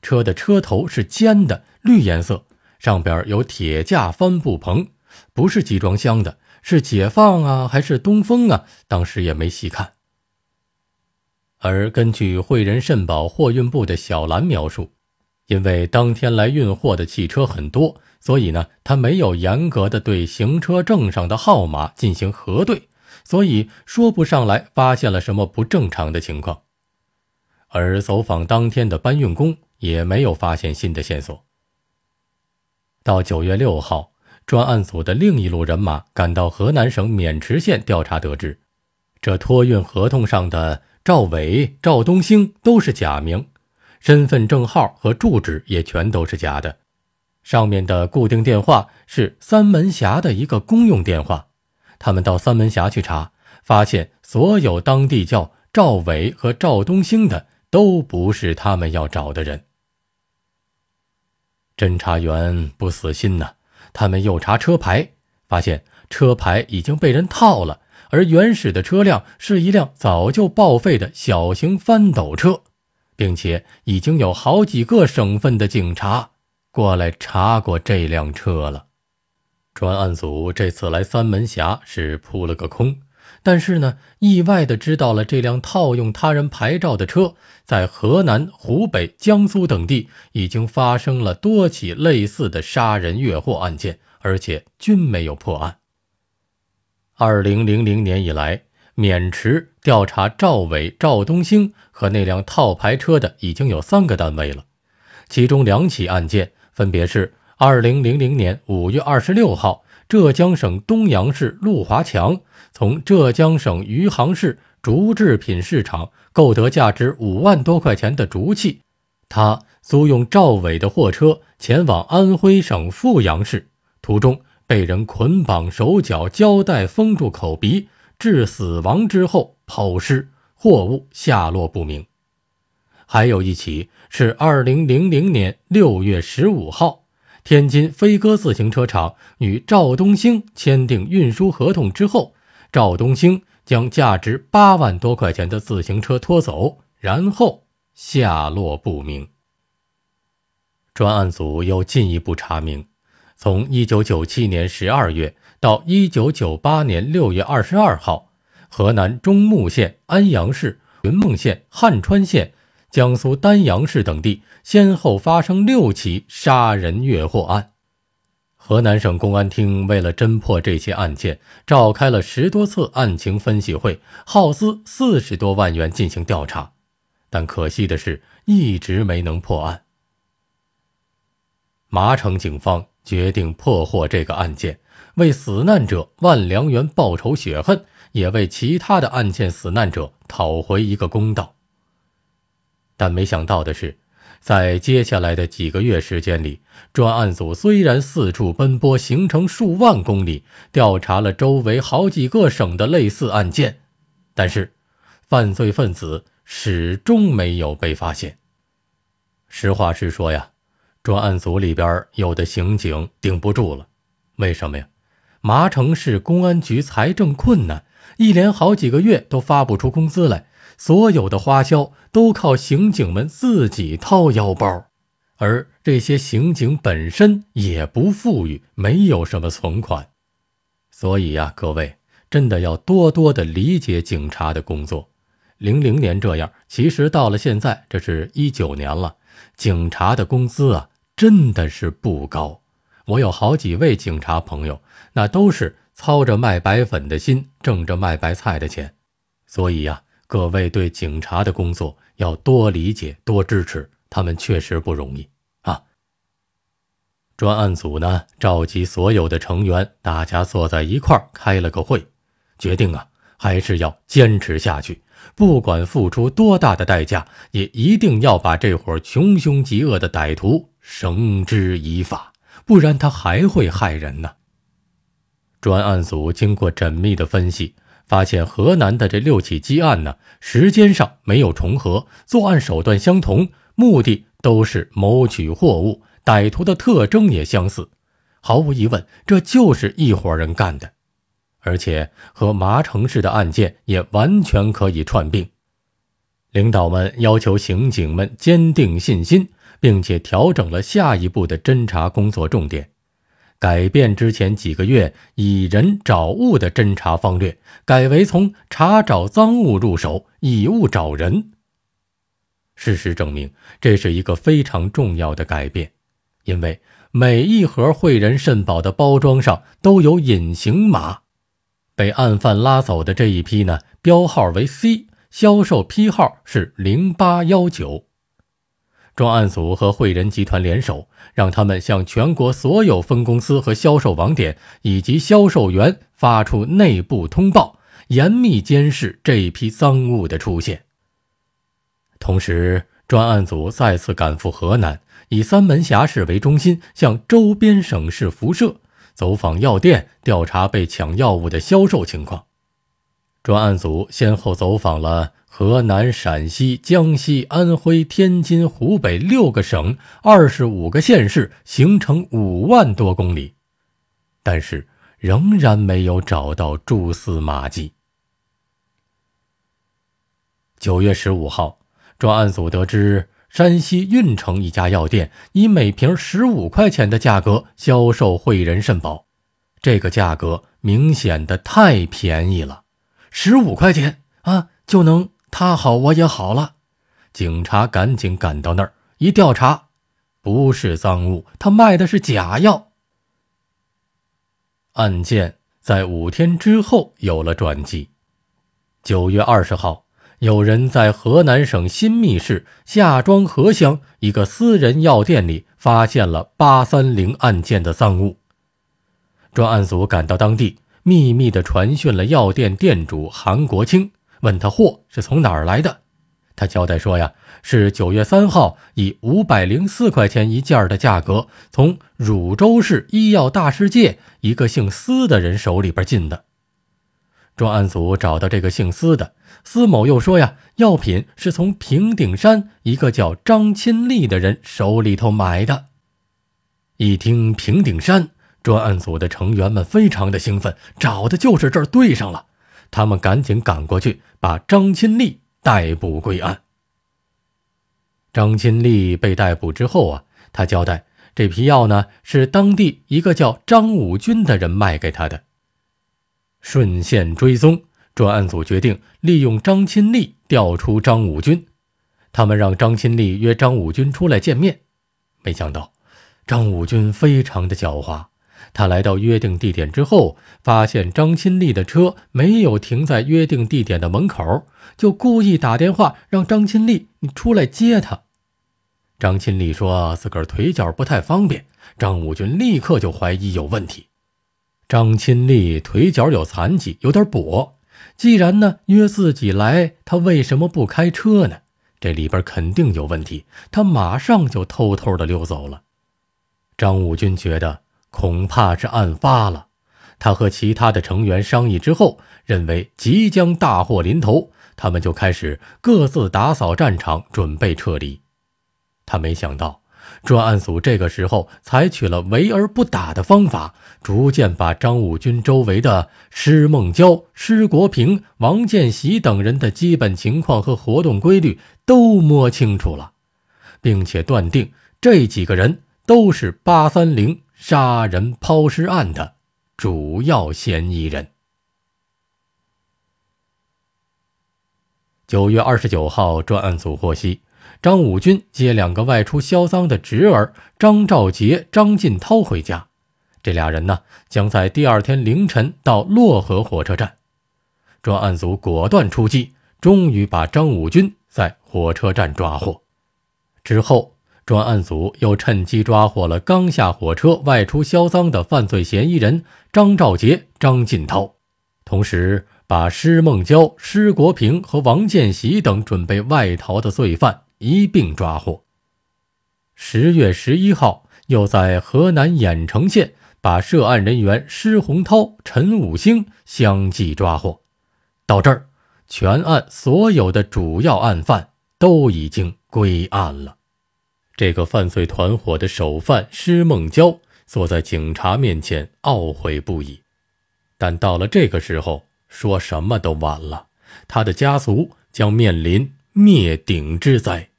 B: 车的车头是尖的，绿颜色，上边有铁架帆布棚，不是集装箱的。是解放啊，还是东风啊？当时也没细看。而根据汇仁肾宝货运部的小兰描述，因为当天来运货的汽车很多，所以呢，他没有严格的对行车证上的号码进行核对，所以说不上来发现了什么不正常的情况。而走访当天的搬运工也没有发现新的线索。到九月六号。专案组的另一路人马赶到河南省渑池县调查，得知，这托运合同上的赵伟、赵东兴都是假名，身份证号和住址也全都是假的。上面的固定电话是三门峡的一个公用电话。他们到三门峡去查，发现所有当地叫赵伟和赵东兴的都不是他们要找的人。侦查员不死心呐。他们又查车牌，发现车牌已经被人套了，而原始的车辆是一辆早就报废的小型翻斗车，并且已经有好几个省份的警察过来查过这辆车了。专案组这次来三门峡是扑了个空。但是呢，意外的知道了这辆套用他人牌照的车，在河南、湖北、江苏等地已经发生了多起类似的杀人越货案件，而且均没有破案。二零零零年以来，渑池调查赵伟、赵东兴和那辆套牌车的已经有三个单位了，其中两起案件分别是：二零零零年五月二十六号，浙江省东阳市陆华强。从浙江省余杭市竹制品市场购得价值五万多块钱的竹器，他租用赵伟的货车前往安徽省阜阳市，途中被人捆绑手脚，胶带封住口鼻，致死亡之后抛尸，货物下落不明。还有一起是二零零零年六月十五号，天津飞鸽自行车厂与赵东兴签订运输合同之后。赵东兴将价值八万多块钱的自行车拖走，然后下落不明。专案组又进一步查明，从一九九七年十二月到一九九八年六月二十二号，河南中牟县、安阳市、云梦县、汉川县、江苏丹阳市等地先后发生六起杀人越货案。河南省公安厅为了侦破这些案件，召开了十多次案情分析会，耗资四十多万元进行调查，但可惜的是，一直没能破案。麻城警方决定破获这个案件，为死难者万良元报仇雪恨，也为其他的案件死难者讨回一个公道。但没想到的是。在接下来的几个月时间里，专案组虽然四处奔波，行程数万公里，调查了周围好几个省的类似案件，但是，犯罪分子始终没有被发现。实话实说呀，专案组里边有的刑警顶不住了，为什么呀？麻城市公安局财政困难，一连好几个月都发不出工资来。所有的花销都靠刑警们自己掏腰包，而这些刑警本身也不富裕，没有什么存款，所以呀，各位真的要多多的理解警察的工作。零零年这样，其实到了现在，这是一九年了，警察的工资啊真的是不高。我有好几位警察朋友，那都是操着卖白粉的心，挣着卖白菜的钱，所以呀。各位对警察的工作要多理解、多支持，他们确实不容易啊。专案组呢，召集所有的成员，大家坐在一块儿开了个会，决定啊，还是要坚持下去，不管付出多大的代价，也一定要把这伙穷凶极恶的歹徒绳之以法，不然他还会害人呢。专案组经过缜密的分析。发现河南的这六起积案呢，时间上没有重合，作案手段相同，目的都是谋取货物，歹徒的特征也相似，毫无疑问，这就是一伙人干的，而且和麻城市的案件也完全可以串并。领导们要求刑警们坚定信心，并且调整了下一步的侦查工作重点。改变之前几个月以人找物的侦查方略，改为从查找赃物入手，以物找人。事实证明，这是一个非常重要的改变，因为每一盒汇仁肾宝的包装上都有隐形码，被案犯拉走的这一批呢，标号为 C，销售批号是零八幺九。专案组和汇仁集团联手，让他们向全国所有分公司和销售网点以及销售员发出内部通报，严密监视这批赃物的出现。同时，专案组再次赶赴河南，以三门峡市为中心，向周边省市辐射，走访药店，调查被抢药物的销售情况。专案组先后走访了。河南、陕西、江西、安徽、天津、湖北六个省，二十五个县市，行程五万多公里，但是仍然没有找到蛛丝马迹。九月十五号，专案组得知山西运城一家药店以每瓶十五块钱的价格销售汇仁肾宝，这个价格明显的太便宜了，十五块钱啊就能。他好，我也好了。警察赶紧赶到那儿一调查，不是赃物，他卖的是假药。案件在五天之后有了转机。九月二十号，有人在河南省新密市夏庄河乡一个私人药店里发现了八三零案件的赃物。专案组赶到当地，秘密地传讯了药店店主韩国清。问他货是从哪儿来的，他交代说呀，是九月三号以五百零四块钱一件儿的价格从汝州市医药大世界一个姓司的人手里边进的。专案组找到这个姓司的，司某又说呀，药品是从平顶山一个叫张钦利的人手里头买的。一听平顶山，专案组的成员们非常的兴奋，找的就是这儿，对上了。他们赶紧赶过去，把张金利逮捕归案。张金利被逮捕之后啊，他交代这批药呢是当地一个叫张武军的人卖给他的。顺线追踪专案组决定利用张金利调出张武军，他们让张金利约张武军出来见面，没想到张武军非常的狡猾。他来到约定地点之后，发现张新丽的车没有停在约定地点的门口，就故意打电话让张新丽你出来接他。”张新丽说：“自个儿腿脚不太方便。”张武军立刻就怀疑有问题。张新丽腿脚有残疾，有点跛。既然呢约自己来，他为什么不开车呢？这里边肯定有问题。他马上就偷偷的溜走了。张武军觉得。恐怕是案发了。他和其他的成员商议之后，认为即将大祸临头，他们就开始各自打扫战场，准备撤离。他没想到，专案组这个时候采取了围而不打的方法，逐渐把张武军周围的施孟娇、施国平、王建喜等人的基本情况和活动规律都摸清楚了，并且断定这几个人都是八三零。杀人抛尸案的主要嫌疑人。九月二十九号，专案组获悉，张武军接两个外出销赃的侄儿张兆杰、张进涛回家，这俩人呢，将在第二天凌晨到漯河火车站。专案组果断出击，终于把张武军在火车站抓获。之后。专案组又趁机抓获了刚下火车外出销赃的犯罪嫌疑人张兆杰、张进涛，同时把施孟娇、施国平和王建喜等准备外逃的罪犯一并抓获。十月十一号，又在河南偃城县把涉案人员施洪涛、陈五星相继抓获。到这儿，全案所有的主要案犯都已经归案了。这个犯罪团伙的首犯施孟娇坐在警察面前懊悔不已，但到了这个时候，说什么都晚了。他的家族将面临灭顶之灾。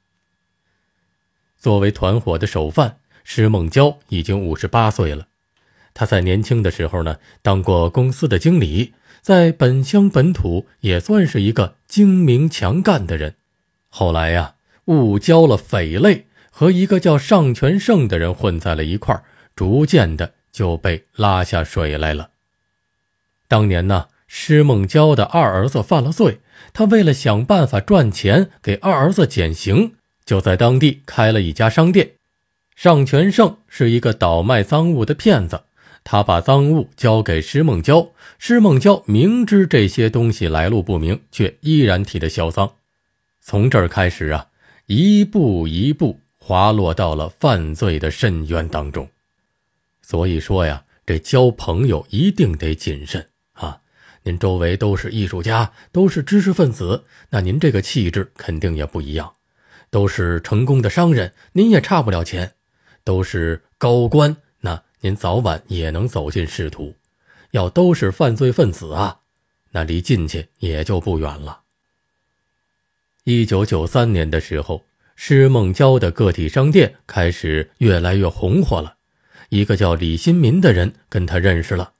B: 作为团伙的首犯，施孟娇已经五十八岁了。他在年轻的时候呢，当过公司的经理，在本乡本土也算是一个精明强干的人。后来呀，误交了匪类。和一个叫尚全胜的人混在了一块儿，逐渐的就被拉下水来了。当年呢，施孟娇的二儿子犯了罪，他为了想办法赚钱给二儿子减刑，就在当地开了一家商店。尚全胜是一个倒卖赃物的骗子，他把赃物交给施孟娇，施孟娇明知这些东西来路不明，却依然替他销赃。从这儿开始啊，一步一步。滑落到了犯罪的深渊当中，所以说呀，这交朋友一定得谨慎啊！您周围都是艺术家，都是知识分子，那您这个气质肯定也不一样；都是成功的商人，您也差不了钱；都是高官，那您早晚也能走进仕途。要都是犯罪分子啊，那离进去也就不远了。一九九三年的时候。施孟娇的个体商店开始越来越红火了，一个叫李新民的人跟他认识了。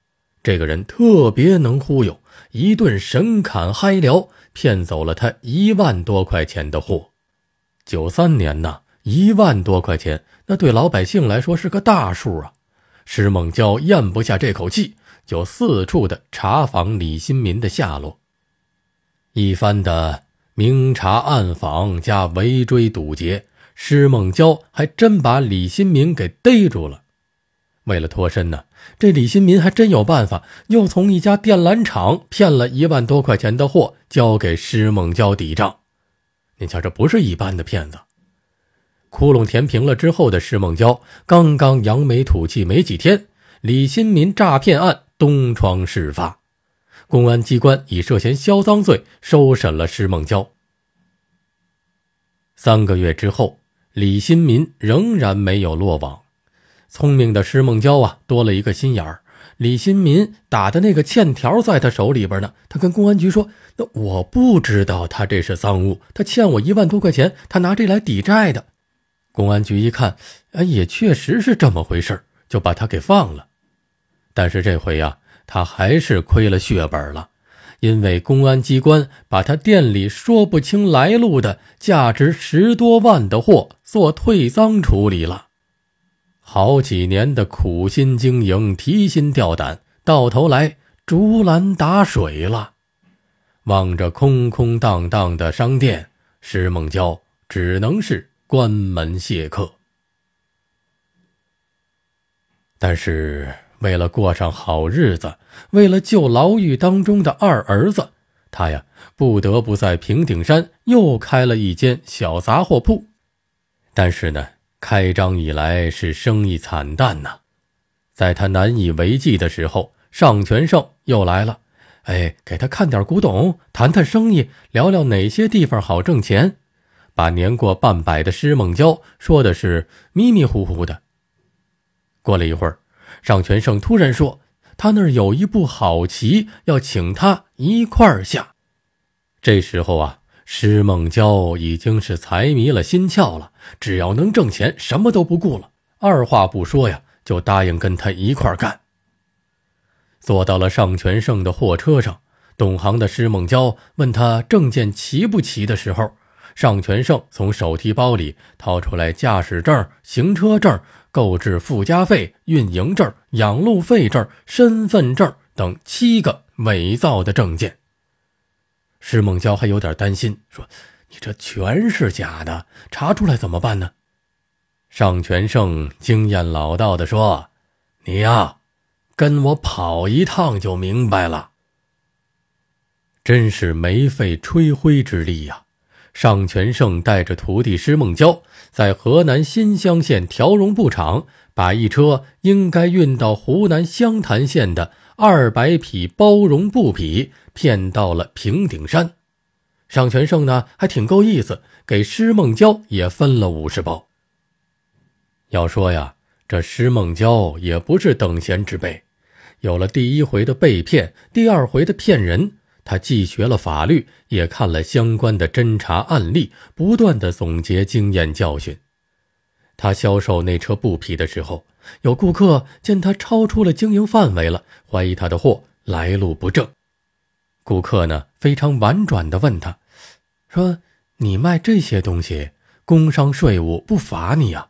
B: 这个人特别能忽悠，一顿神侃嗨聊，骗走了他一万多块钱的货。九三年呢，一万多块钱，那对老百姓来说是个大数啊。施孟娇咽不下这口气，就四处的查访李新民的下落，一番的。明察暗访加围追堵截，施孟娇还真把李新民给逮住了。为了脱身呢，这李新民还真有办法，又从一家电缆厂骗了一万多块钱的货，交给施孟娇抵账。您瞧，这不是一般的骗子。窟窿填平了之后的施孟娇，刚刚扬眉吐气没几天，李新民诈骗案东窗事发。公安机关以涉嫌销赃罪收审了施梦娇。三个月之后，李新民仍然没有落网。聪明的施梦娇啊，多了一个心眼儿。李新民打的那个欠条在他手里边呢，他跟公安局说：“那我不知道他这是赃物，他欠我一万多块钱，他拿这来抵债的。”公安局一看，哎，也确实是这么回事，就把他给放了。但是这回呀。他还是亏了血本了，因为公安机关把他店里说不清来路的、价值十多万的货做退赃处理了。好几年的苦心经营、提心吊胆，到头来竹篮打水了。望着空空荡荡的商店，石梦娇只能是关门谢客。但是。为了过上好日子，为了救牢狱当中的二儿子，他呀不得不在平顶山又开了一间小杂货铺。但是呢，开张以来是生意惨淡呐。在他难以为继的时候，尚全胜又来了，哎，给他看点古董，谈谈生意，聊聊哪些地方好挣钱，把年过半百的施孟娇说的是迷迷糊糊的。过了一会儿。尚全胜突然说：“他那儿有一步好棋，要请他一块儿下。”这时候啊，施孟郊已经是财迷了心窍了，只要能挣钱，什么都不顾了。二话不说呀，就答应跟他一块儿干。坐到了尚全胜的货车上，懂行的施孟郊问他证件齐不齐的时候，尚全胜从手提包里掏出来驾驶证、行车证。购置附加费、运营证、养路费证、身份证等七个伪造的证件。施梦娇还有点担心，说：“你这全是假的，查出来怎么办呢？”尚全胜经验老道的说：“你呀，跟我跑一趟就明白了。真是没费吹灰之力呀。”尚全胜带着徒弟施孟郊，在河南新乡县条绒布厂，把一车应该运到湖南湘潭县的二百匹包绒布匹骗到了平顶山。尚全胜呢，还挺够意思，给施孟郊也分了五十包。要说呀，这施孟郊也不是等闲之辈，有了第一回的被骗，第二回的骗人。他既学了法律，也看了相关的侦查案例，不断的总结经验教训。他销售那车布匹的时候，有顾客见他超出了经营范围了，怀疑他的货来路不正。顾客呢非常婉转的问他，说：“你卖这些东西，工商税务不罚你啊？”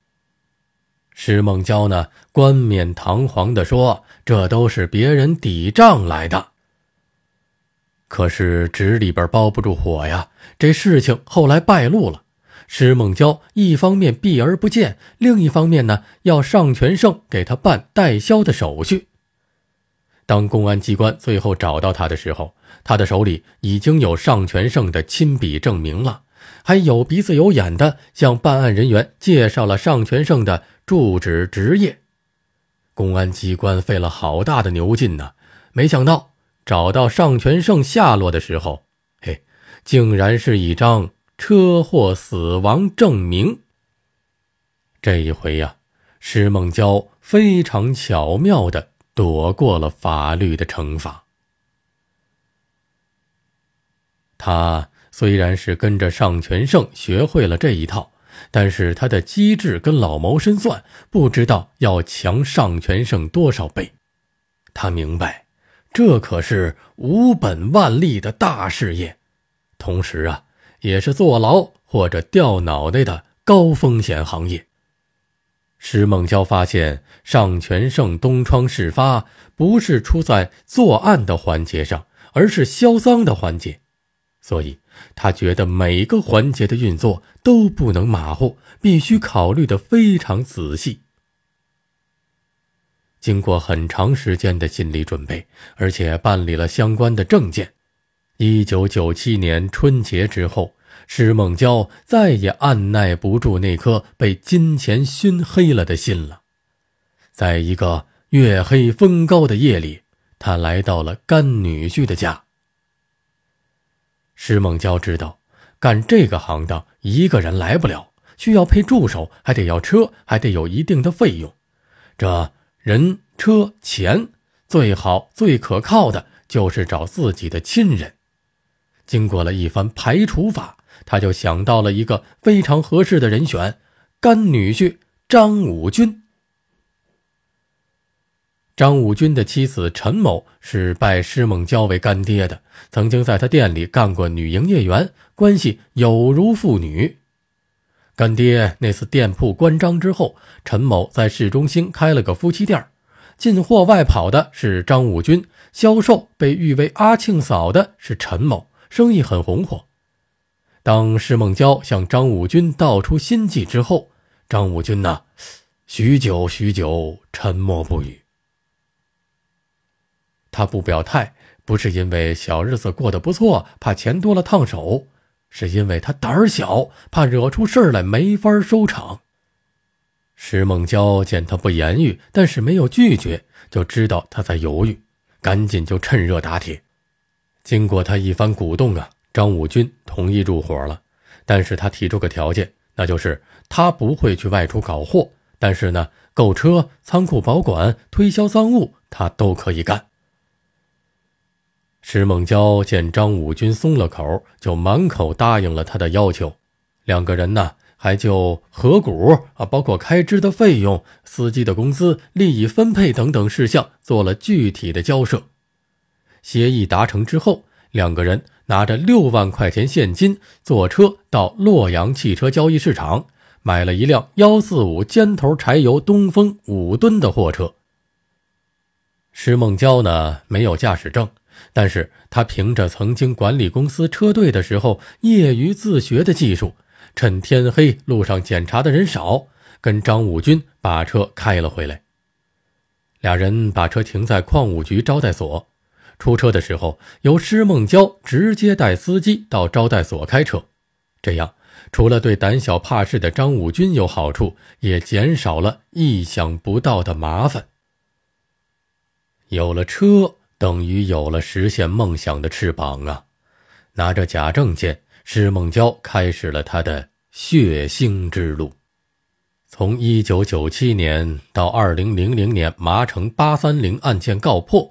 B: 石梦娇呢冠冕堂皇的说：“这都是别人抵账来的。”可是纸里边包不住火呀，这事情后来败露了。施孟娇一方面避而不见，另一方面呢，要尚全胜给他办代销的手续。当公安机关最后找到他的时候，他的手里已经有尚全胜的亲笔证明了，还有鼻子有眼的向办案人员介绍了尚全胜的住址、职业。公安机关费了好大的牛劲呢，没想到。找到尚全胜下落的时候，嘿，竟然是一张车祸死亡证明。这一回呀，施梦娇非常巧妙的躲过了法律的惩罚。他虽然是跟着尚全胜学会了这一套，但是他的机智跟老谋深算，不知道要强尚全胜多少倍。他明白。这可是无本万利的大事业，同时啊，也是坐牢或者掉脑袋的高风险行业。石梦娇发现，尚全胜东窗事发，不是出在作案的环节上，而是销赃的环节，所以他觉得每个环节的运作都不能马虎，必须考虑的非常仔细。经过很长时间的心理准备，而且办理了相关的证件，一九九七年春节之后，施孟娇再也按耐不住那颗被金钱熏黑了的心了。在一个月黑风高的夜里，她来到了干女婿的家。施孟娇知道，干这个行当一个人来不了，需要配助手，还得要车，还得有一定的费用，这。人、车、钱，最好、最可靠的就是找自己的亲人。经过了一番排除法，他就想到了一个非常合适的人选——干女婿张武军。张武军的妻子陈某是拜施孟娇为干爹的，曾经在他店里干过女营业员，关系有如父女。干爹那次店铺关张之后，陈某在市中心开了个夫妻店进货外跑的是张武军，销售被誉为阿庆嫂的是陈某，生意很红火。当施孟娇向张武军道出心计之后，张武军呐，许久许久沉默不语。他不表态，不是因为小日子过得不错，怕钱多了烫手。是因为他胆儿小，怕惹出事来没法收场。石梦娇见他不言语，但是没有拒绝，就知道他在犹豫，赶紧就趁热打铁。经过他一番鼓动啊，张武军同意入伙了。但是他提出个条件，那就是他不会去外出搞货，但是呢，购车、仓库保管、推销赃物，他都可以干。石孟娇见张武军松了口，就满口答应了他的要求。两个人呢，还就合股啊，包括开支的费用、司机的工资、利益分配等等事项做了具体的交涉。协议达成之后，两个人拿着六万块钱现金，坐车到洛阳汽车交易市场，买了一辆幺四五尖头柴油东风五吨的货车。石孟娇呢，没有驾驶证。但是他凭着曾经管理公司车队的时候业余自学的技术，趁天黑路上检查的人少，跟张武军把车开了回来。俩人把车停在矿务局招待所，出车的时候由施孟娇直接带司机到招待所开车，这样除了对胆小怕事的张武军有好处，也减少了意想不到的麻烦。有了车。等于有了实现梦想的翅膀啊！拿着假证件，施孟娇开始了她的血腥之路。从一九九七年到二零零零年，麻城八三零案件告破，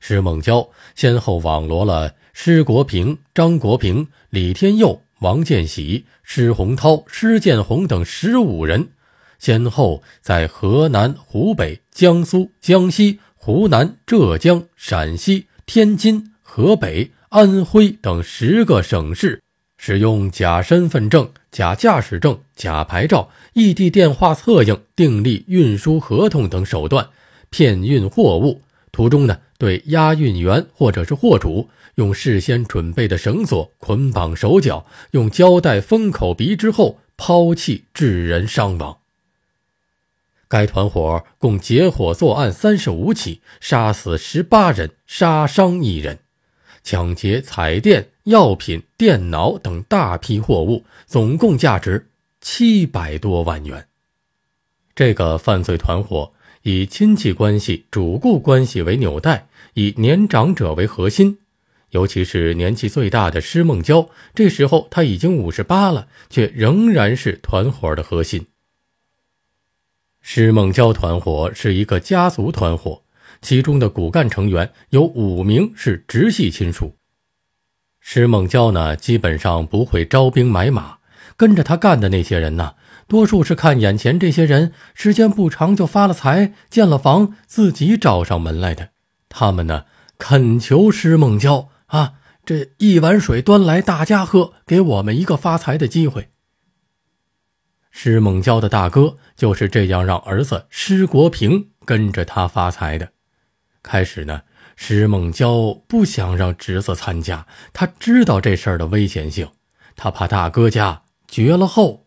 B: 施孟娇先后网罗了施国平、张国平、李天佑、王建喜、施洪涛、施建红等十五人，先后在河南、湖北、江苏、江西。湖南、浙江、陕西、天津、河北、安徽等十个省市，使用假身份证、假驾驶证、假牌照、异地电话策应、订立运输合同等手段，骗运货物。途中呢，对押运员或者是货主，用事先准备的绳索捆绑手脚，用胶带封口鼻之后抛弃，致人伤亡。该团伙共结伙作案三十五起，杀死十八人，杀伤一人，抢劫彩电、药品、电脑等大批货物，总共价值七百多万元。这个犯罪团伙以亲戚关系、主顾关系为纽带，以年长者为核心，尤其是年纪最大的施梦娇，这时候他已经五十八了，却仍然是团伙的核心。施孟郊团伙是一个家族团伙，其中的骨干成员有五名是直系亲属。施孟郊呢，基本上不会招兵买马，跟着他干的那些人呢，多数是看眼前这些人时间不长就发了财、建了房，自己找上门来的。他们呢，恳求施孟郊啊，这一碗水端来大家喝，给我们一个发财的机会。施孟娇的大哥就是这样让儿子施国平跟着他发财的。开始呢，施孟娇不想让侄子参加，他知道这事儿的危险性，他怕大哥家绝了后。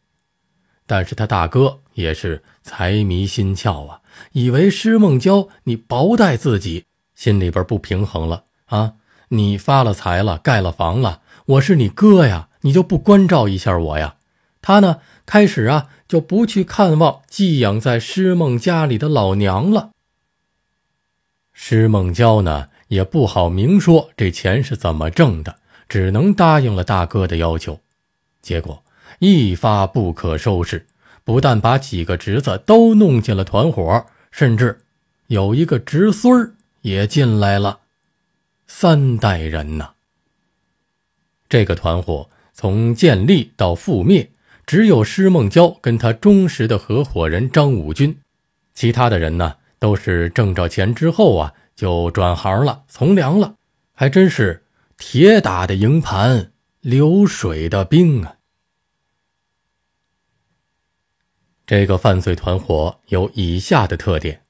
B: 但是他大哥也是财迷心窍啊，以为施孟娇你薄待自己，心里边不平衡了啊！你发了财了，盖了房了，我是你哥呀，你就不关照一下我呀？他呢？开始啊，就不去看望寄养在施梦家里的老娘了。施梦娇呢，也不好明说这钱是怎么挣的，只能答应了大哥的要求。结果一发不可收拾，不但把几个侄子都弄进了团伙，甚至有一个侄孙儿也进来了，三代人呐。这个团伙从建立到覆灭。只有施梦娇跟他忠实的合伙人张武军，其他的人呢都是挣着钱之后啊就转行了从良了，还真是铁打的营盘流水的兵啊。这个犯罪团伙有以下的特点：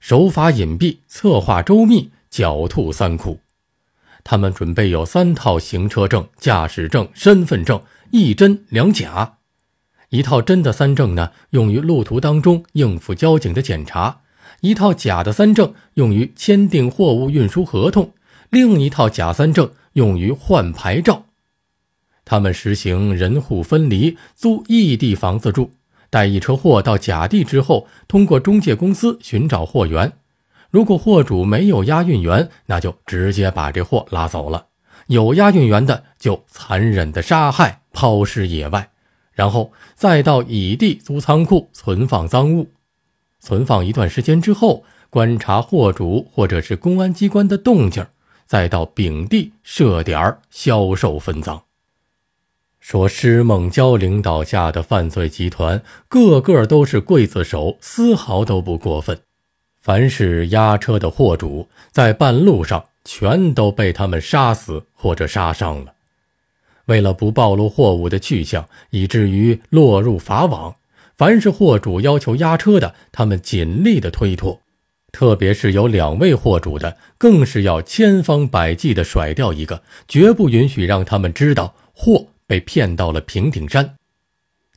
B: 手法隐蔽，策划周密，狡兔三窟。他们准备有三套行车证、驾驶证、身份证，一真两假。一套真的三证呢，用于路途当中应付交警的检查；一套假的三证用于签订货物运输合同，另一套假三证用于换牌照。他们实行人户分离，租异地房子住，带一车货到假地之后，通过中介公司寻找货源。如果货主没有押运员，那就直接把这货拉走了；有押运员的，就残忍的杀害、抛尸野外。然后再到乙地租仓库存放赃物，存放一段时间之后，观察货主或者是公安机关的动静再到丙地设点销售分赃。说施孟娇领导下的犯罪集团，个个都是刽子手，丝毫都不过分。凡是押车的货主，在半路上全都被他们杀死或者杀伤了。为了不暴露货物的去向，以至于落入法网，凡是货主要求押车的，他们尽力的推脱。特别是有两位货主的，更是要千方百计的甩掉一个，绝不允许让他们知道货被骗到了平顶山。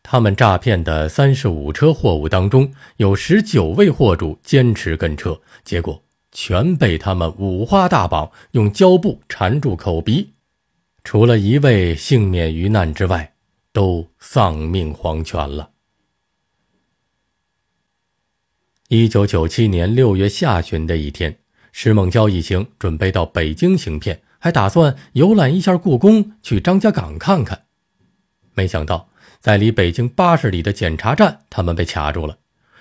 B: 他们诈骗的三十五车货物当中，有十九位货主坚持跟车，结果全被他们五花大绑，用胶布缠住口鼻。除了一位幸免于难之外，都丧命黄泉了。一九九七年六月下旬的一天，石梦娇一行准备到北京行骗，还打算游览一下故宫，去张家港看看。没想到，在离北京八十里的检查站，他们被卡住了，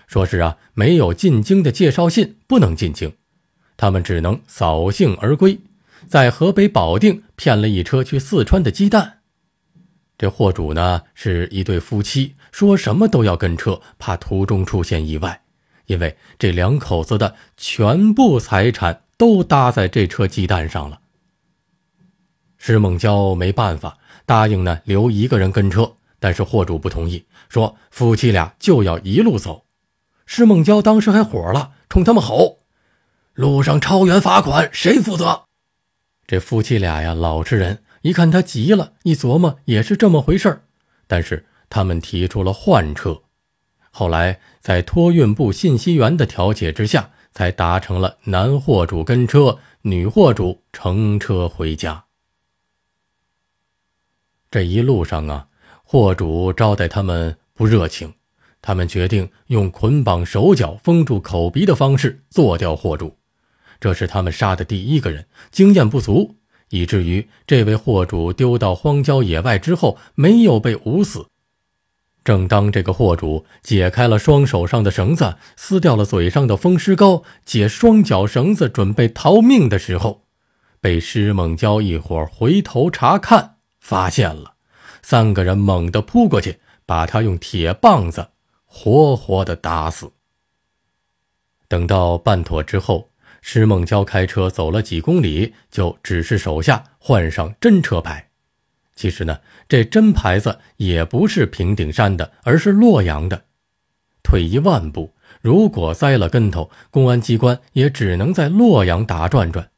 B: 说是啊，没有进京的介绍信，不能进京，他们只能扫兴而归。在河北保定骗了一车去四川的鸡蛋，这货主呢是一对夫妻，说什么都要跟车，怕途中出现意外，因为这两口子的全部财产都搭在这车鸡蛋上了。施梦娇没办法，答应呢留一个人跟车，但是货主不同意，说夫妻俩就要一路走。施梦娇当时还火了，冲他们吼：“路上超员罚款，谁负责？”这夫妻俩呀，老实人，一看他急了，一琢磨也是这么回事儿。但是他们提出了换车，后来在托运部信息员的调解之下，才达成了男货主跟车，女货主乘车回家。这一路上啊，货主招待他们不热情，他们决定用捆绑手脚、封住口鼻的方式做掉货主。这是他们杀的第一个人，经验不足，以至于这位货主丢到荒郊野外之后没有被捂死。正当这个货主解开了双手上的绳子，撕掉了嘴上的风湿膏，解双脚绳子，准备逃命的时候，被施猛娇一伙回头查看发现了，三个人猛地扑过去，把他用铁棒子活活的打死。等到办妥之后。施孟娇开车走了几公里，就指示手下换上真车牌。其实呢，这真牌子也不是平顶山的，而是洛阳的。退一万步，如果栽了跟头，公安机关也只能在洛阳打转转。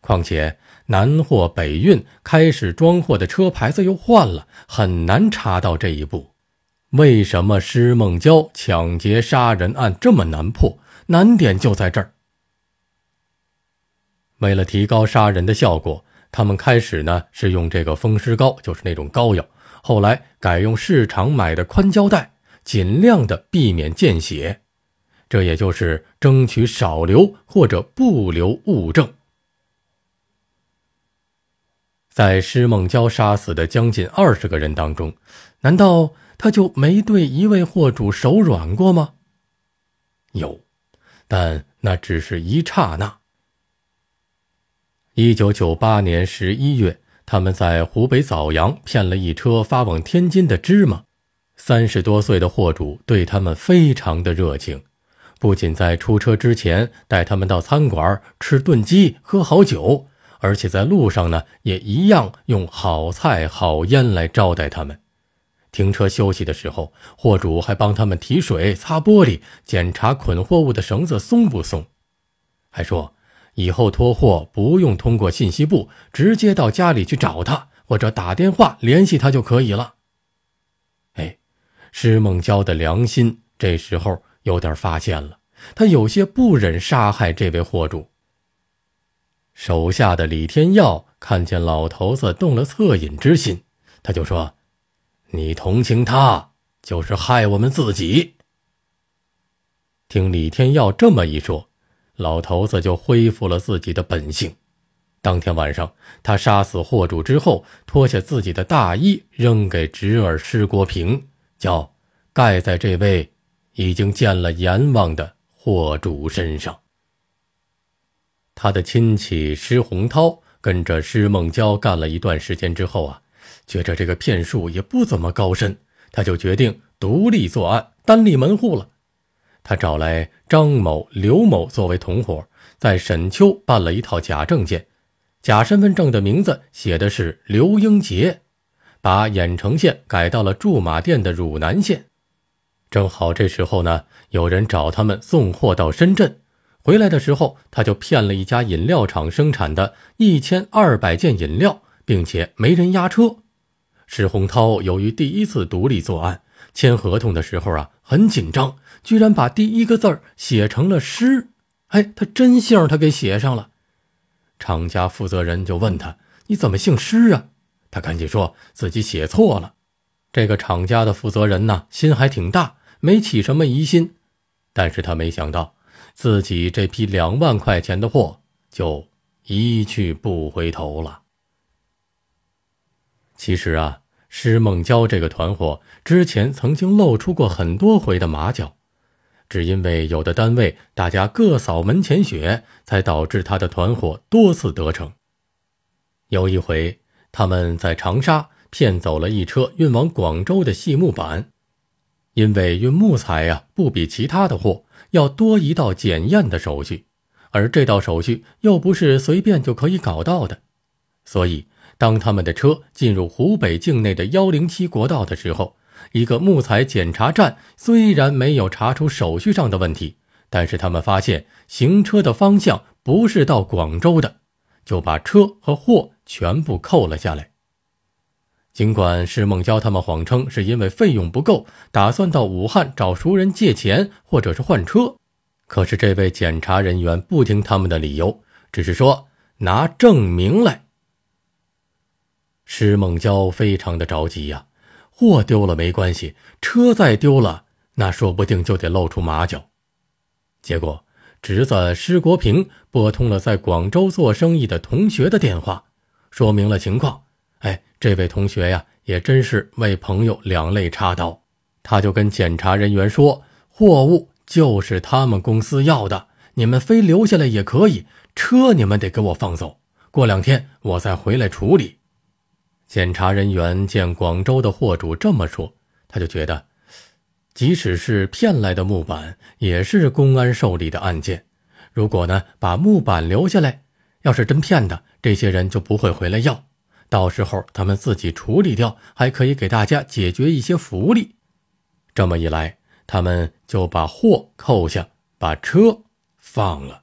B: 况且南货北运，开始装货的车牌子又换了，很难查到这一步。为什么施孟娇抢劫杀人案这么难破？难点就在这儿。为了提高杀人的效果，他们开始呢是用这个风湿膏，就是那种膏药，后来改用市场买的宽胶带，尽量的避免见血，这也就是争取少留或者不留物证。在施孟娇杀死的将近二十个人当中，难道他就没对一位货主手软过吗？有，但那只是一刹那。一九九八年十一月，他们在湖北枣阳骗了一车发往天津的芝麻。三十多岁的货主对他们非常的热情，不仅在出车之前带他们到餐馆吃炖鸡、喝好酒，而且在路上呢也一样用好菜、好烟来招待他们。停车休息的时候，货主还帮他们提水、擦玻璃、检查捆货物的绳子松不松，还说。以后托货不用通过信息部，直接到家里去找他，或者打电话联系他就可以了。哎，施梦娇的良心这时候有点发现了，他有些不忍杀害这位货主。手下的李天耀看见老头子动了恻隐之心，他就说：“你同情他，就是害我们自己。”听李天耀这么一说。老头子就恢复了自己的本性。当天晚上，他杀死货主之后，脱下自己的大衣，扔给侄儿施国平，叫盖在这位已经见了阎王的货主身上。他的亲戚施洪涛跟着施孟娇干了一段时间之后啊，觉着这个骗术也不怎么高深，他就决定独立作案，单立门户了。他找来张某、刘某作为同伙，在沈丘办了一套假证件，假身份证的名字写的是刘英杰，把郾城县改到了驻马店的汝南县。正好这时候呢，有人找他们送货到深圳，回来的时候他就骗了一家饮料厂生产的一千二百件饮料，并且没人押车。史洪涛由于第一次独立作案，签合同的时候啊很紧张。居然把第一个字儿写成了“诗”，哎，他真姓他给写上了。厂家负责人就问他：“你怎么姓诗啊？”他赶紧说自己写错了。这个厂家的负责人呢，心还挺大，没起什么疑心。但是他没想到，自己这批两万块钱的货就一去不回头了。其实啊，施梦娇这个团伙之前曾经露出过很多回的马脚。是因为有的单位大家各扫门前雪，才导致他的团伙多次得逞。有一回，他们在长沙骗走了一车运往广州的细木板，因为运木材呀，不比其他的货要多一道检验的手续，而这道手续又不是随便就可以搞到的，所以当他们的车进入湖北境内的幺零七国道的时候。一个木材检查站虽然没有查出手续上的问题，但是他们发现行车的方向不是到广州的，就把车和货全部扣了下来。尽管施孟娇他们谎称是因为费用不够，打算到武汉找熟人借钱或者是换车，可是这位检查人员不听他们的理由，只是说拿证明来。施孟娇非常的着急呀。货丢了没关系，车再丢了，那说不定就得露出马脚。结果，侄子施国平拨通了在广州做生意的同学的电话，说明了情况。哎，这位同学呀，也真是为朋友两肋插刀。他就跟检查人员说：“货物就是他们公司要的，你们非留下来也可以，车你们得给我放走。过两天我再回来处理。”检查人员见广州的货主这么说，他就觉得，即使是骗来的木板，也是公安受理的案件。如果呢把木板留下来，要是真骗的，这些人就不会回来要。到时候他们自己处理掉，还可以给大家解决一些福利。这么一来，他们就把货扣下，把车放了。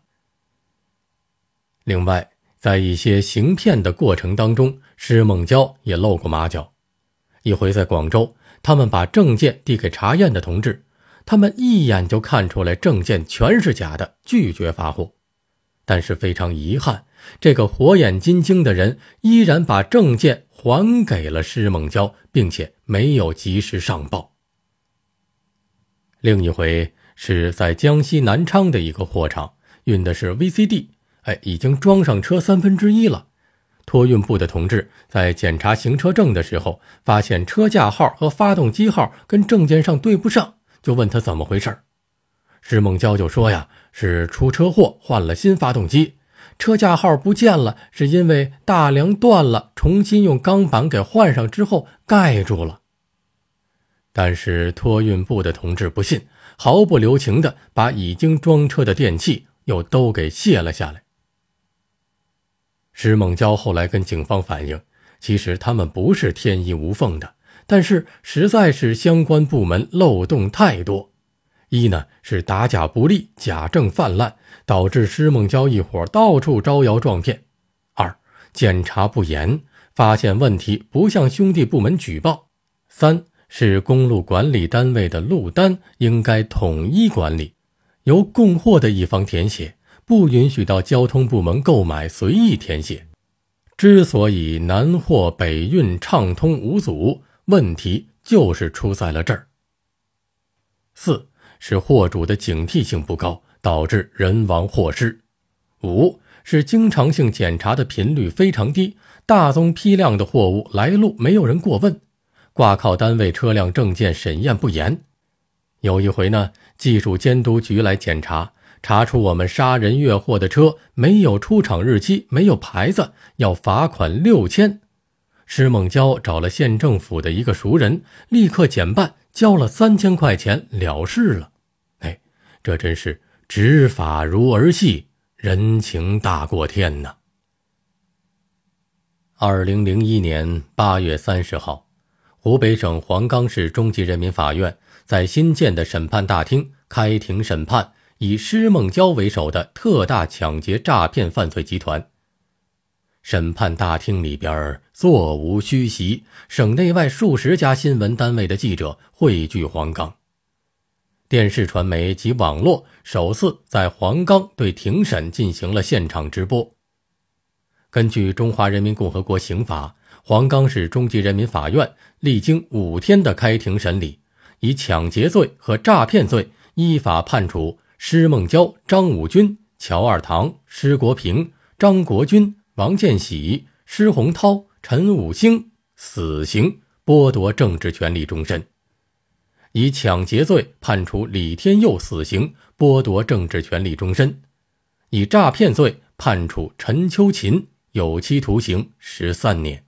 B: 另外，在一些行骗的过程当中，施孟娇也露过马脚，一回在广州，他们把证件递给查验的同志，他们一眼就看出来证件全是假的，拒绝发货。但是非常遗憾，这个火眼金睛的人依然把证件还给了施孟娇，并且没有及时上报。另一回是在江西南昌的一个货场，运的是 VCD，哎，已经装上车三分之一了。托运部的同志在检查行车证的时候，发现车架号和发动机号跟证件上对不上，就问他怎么回事。施孟娇就说：“呀，是出车祸换了新发动机，车架号不见了，是因为大梁断了，重新用钢板给换上之后盖住了。”但是托运部的同志不信，毫不留情地把已经装车的电器又都给卸了下来。施孟娇后来跟警方反映，其实他们不是天衣无缝的，但是实在是相关部门漏洞太多。一呢是打假不力，假证泛滥，导致施孟娇一伙到处招摇撞骗；二检查不严，发现问题不向兄弟部门举报；三是公路管理单位的路单应该统一管理，由供货的一方填写。不允许到交通部门购买，随意填写。之所以南货北运畅通无阻，问题就是出在了这儿。四是货主的警惕性不高，导致人亡货失。五是经常性检查的频率非常低，大宗批量的货物来路没有人过问，挂靠单位车辆证件审验不严。有一回呢，技术监督局来检查。查出我们杀人越货的车没有出厂日期，没有牌子，要罚款六千。施孟娇找了县政府的一个熟人，立刻减半，交了三千块钱了事了。哎，这真是执法如儿戏，人情大过天呐！二零零一年八月三十号，湖北省黄冈市中级人民法院在新建的审判大厅开庭审判。以施孟娇为首的特大抢劫诈骗犯罪集团，审判大厅里边座无虚席，省内外数十家新闻单位的记者汇聚黄冈，电视传媒及网络首次在黄冈对庭审进行了现场直播。根据《中华人民共和国刑法》，黄冈市中级人民法院历经五天的开庭审理，以抢劫罪和诈骗罪依法判处。施孟娇、张武军、乔二堂、施国平、张国军、王建喜、施洪涛、陈五星死刑，剥夺政治权利终身；以抢劫罪判处李天佑死刑，剥夺政治权利终身；以诈骗罪判处陈秋琴有期徒刑十三年。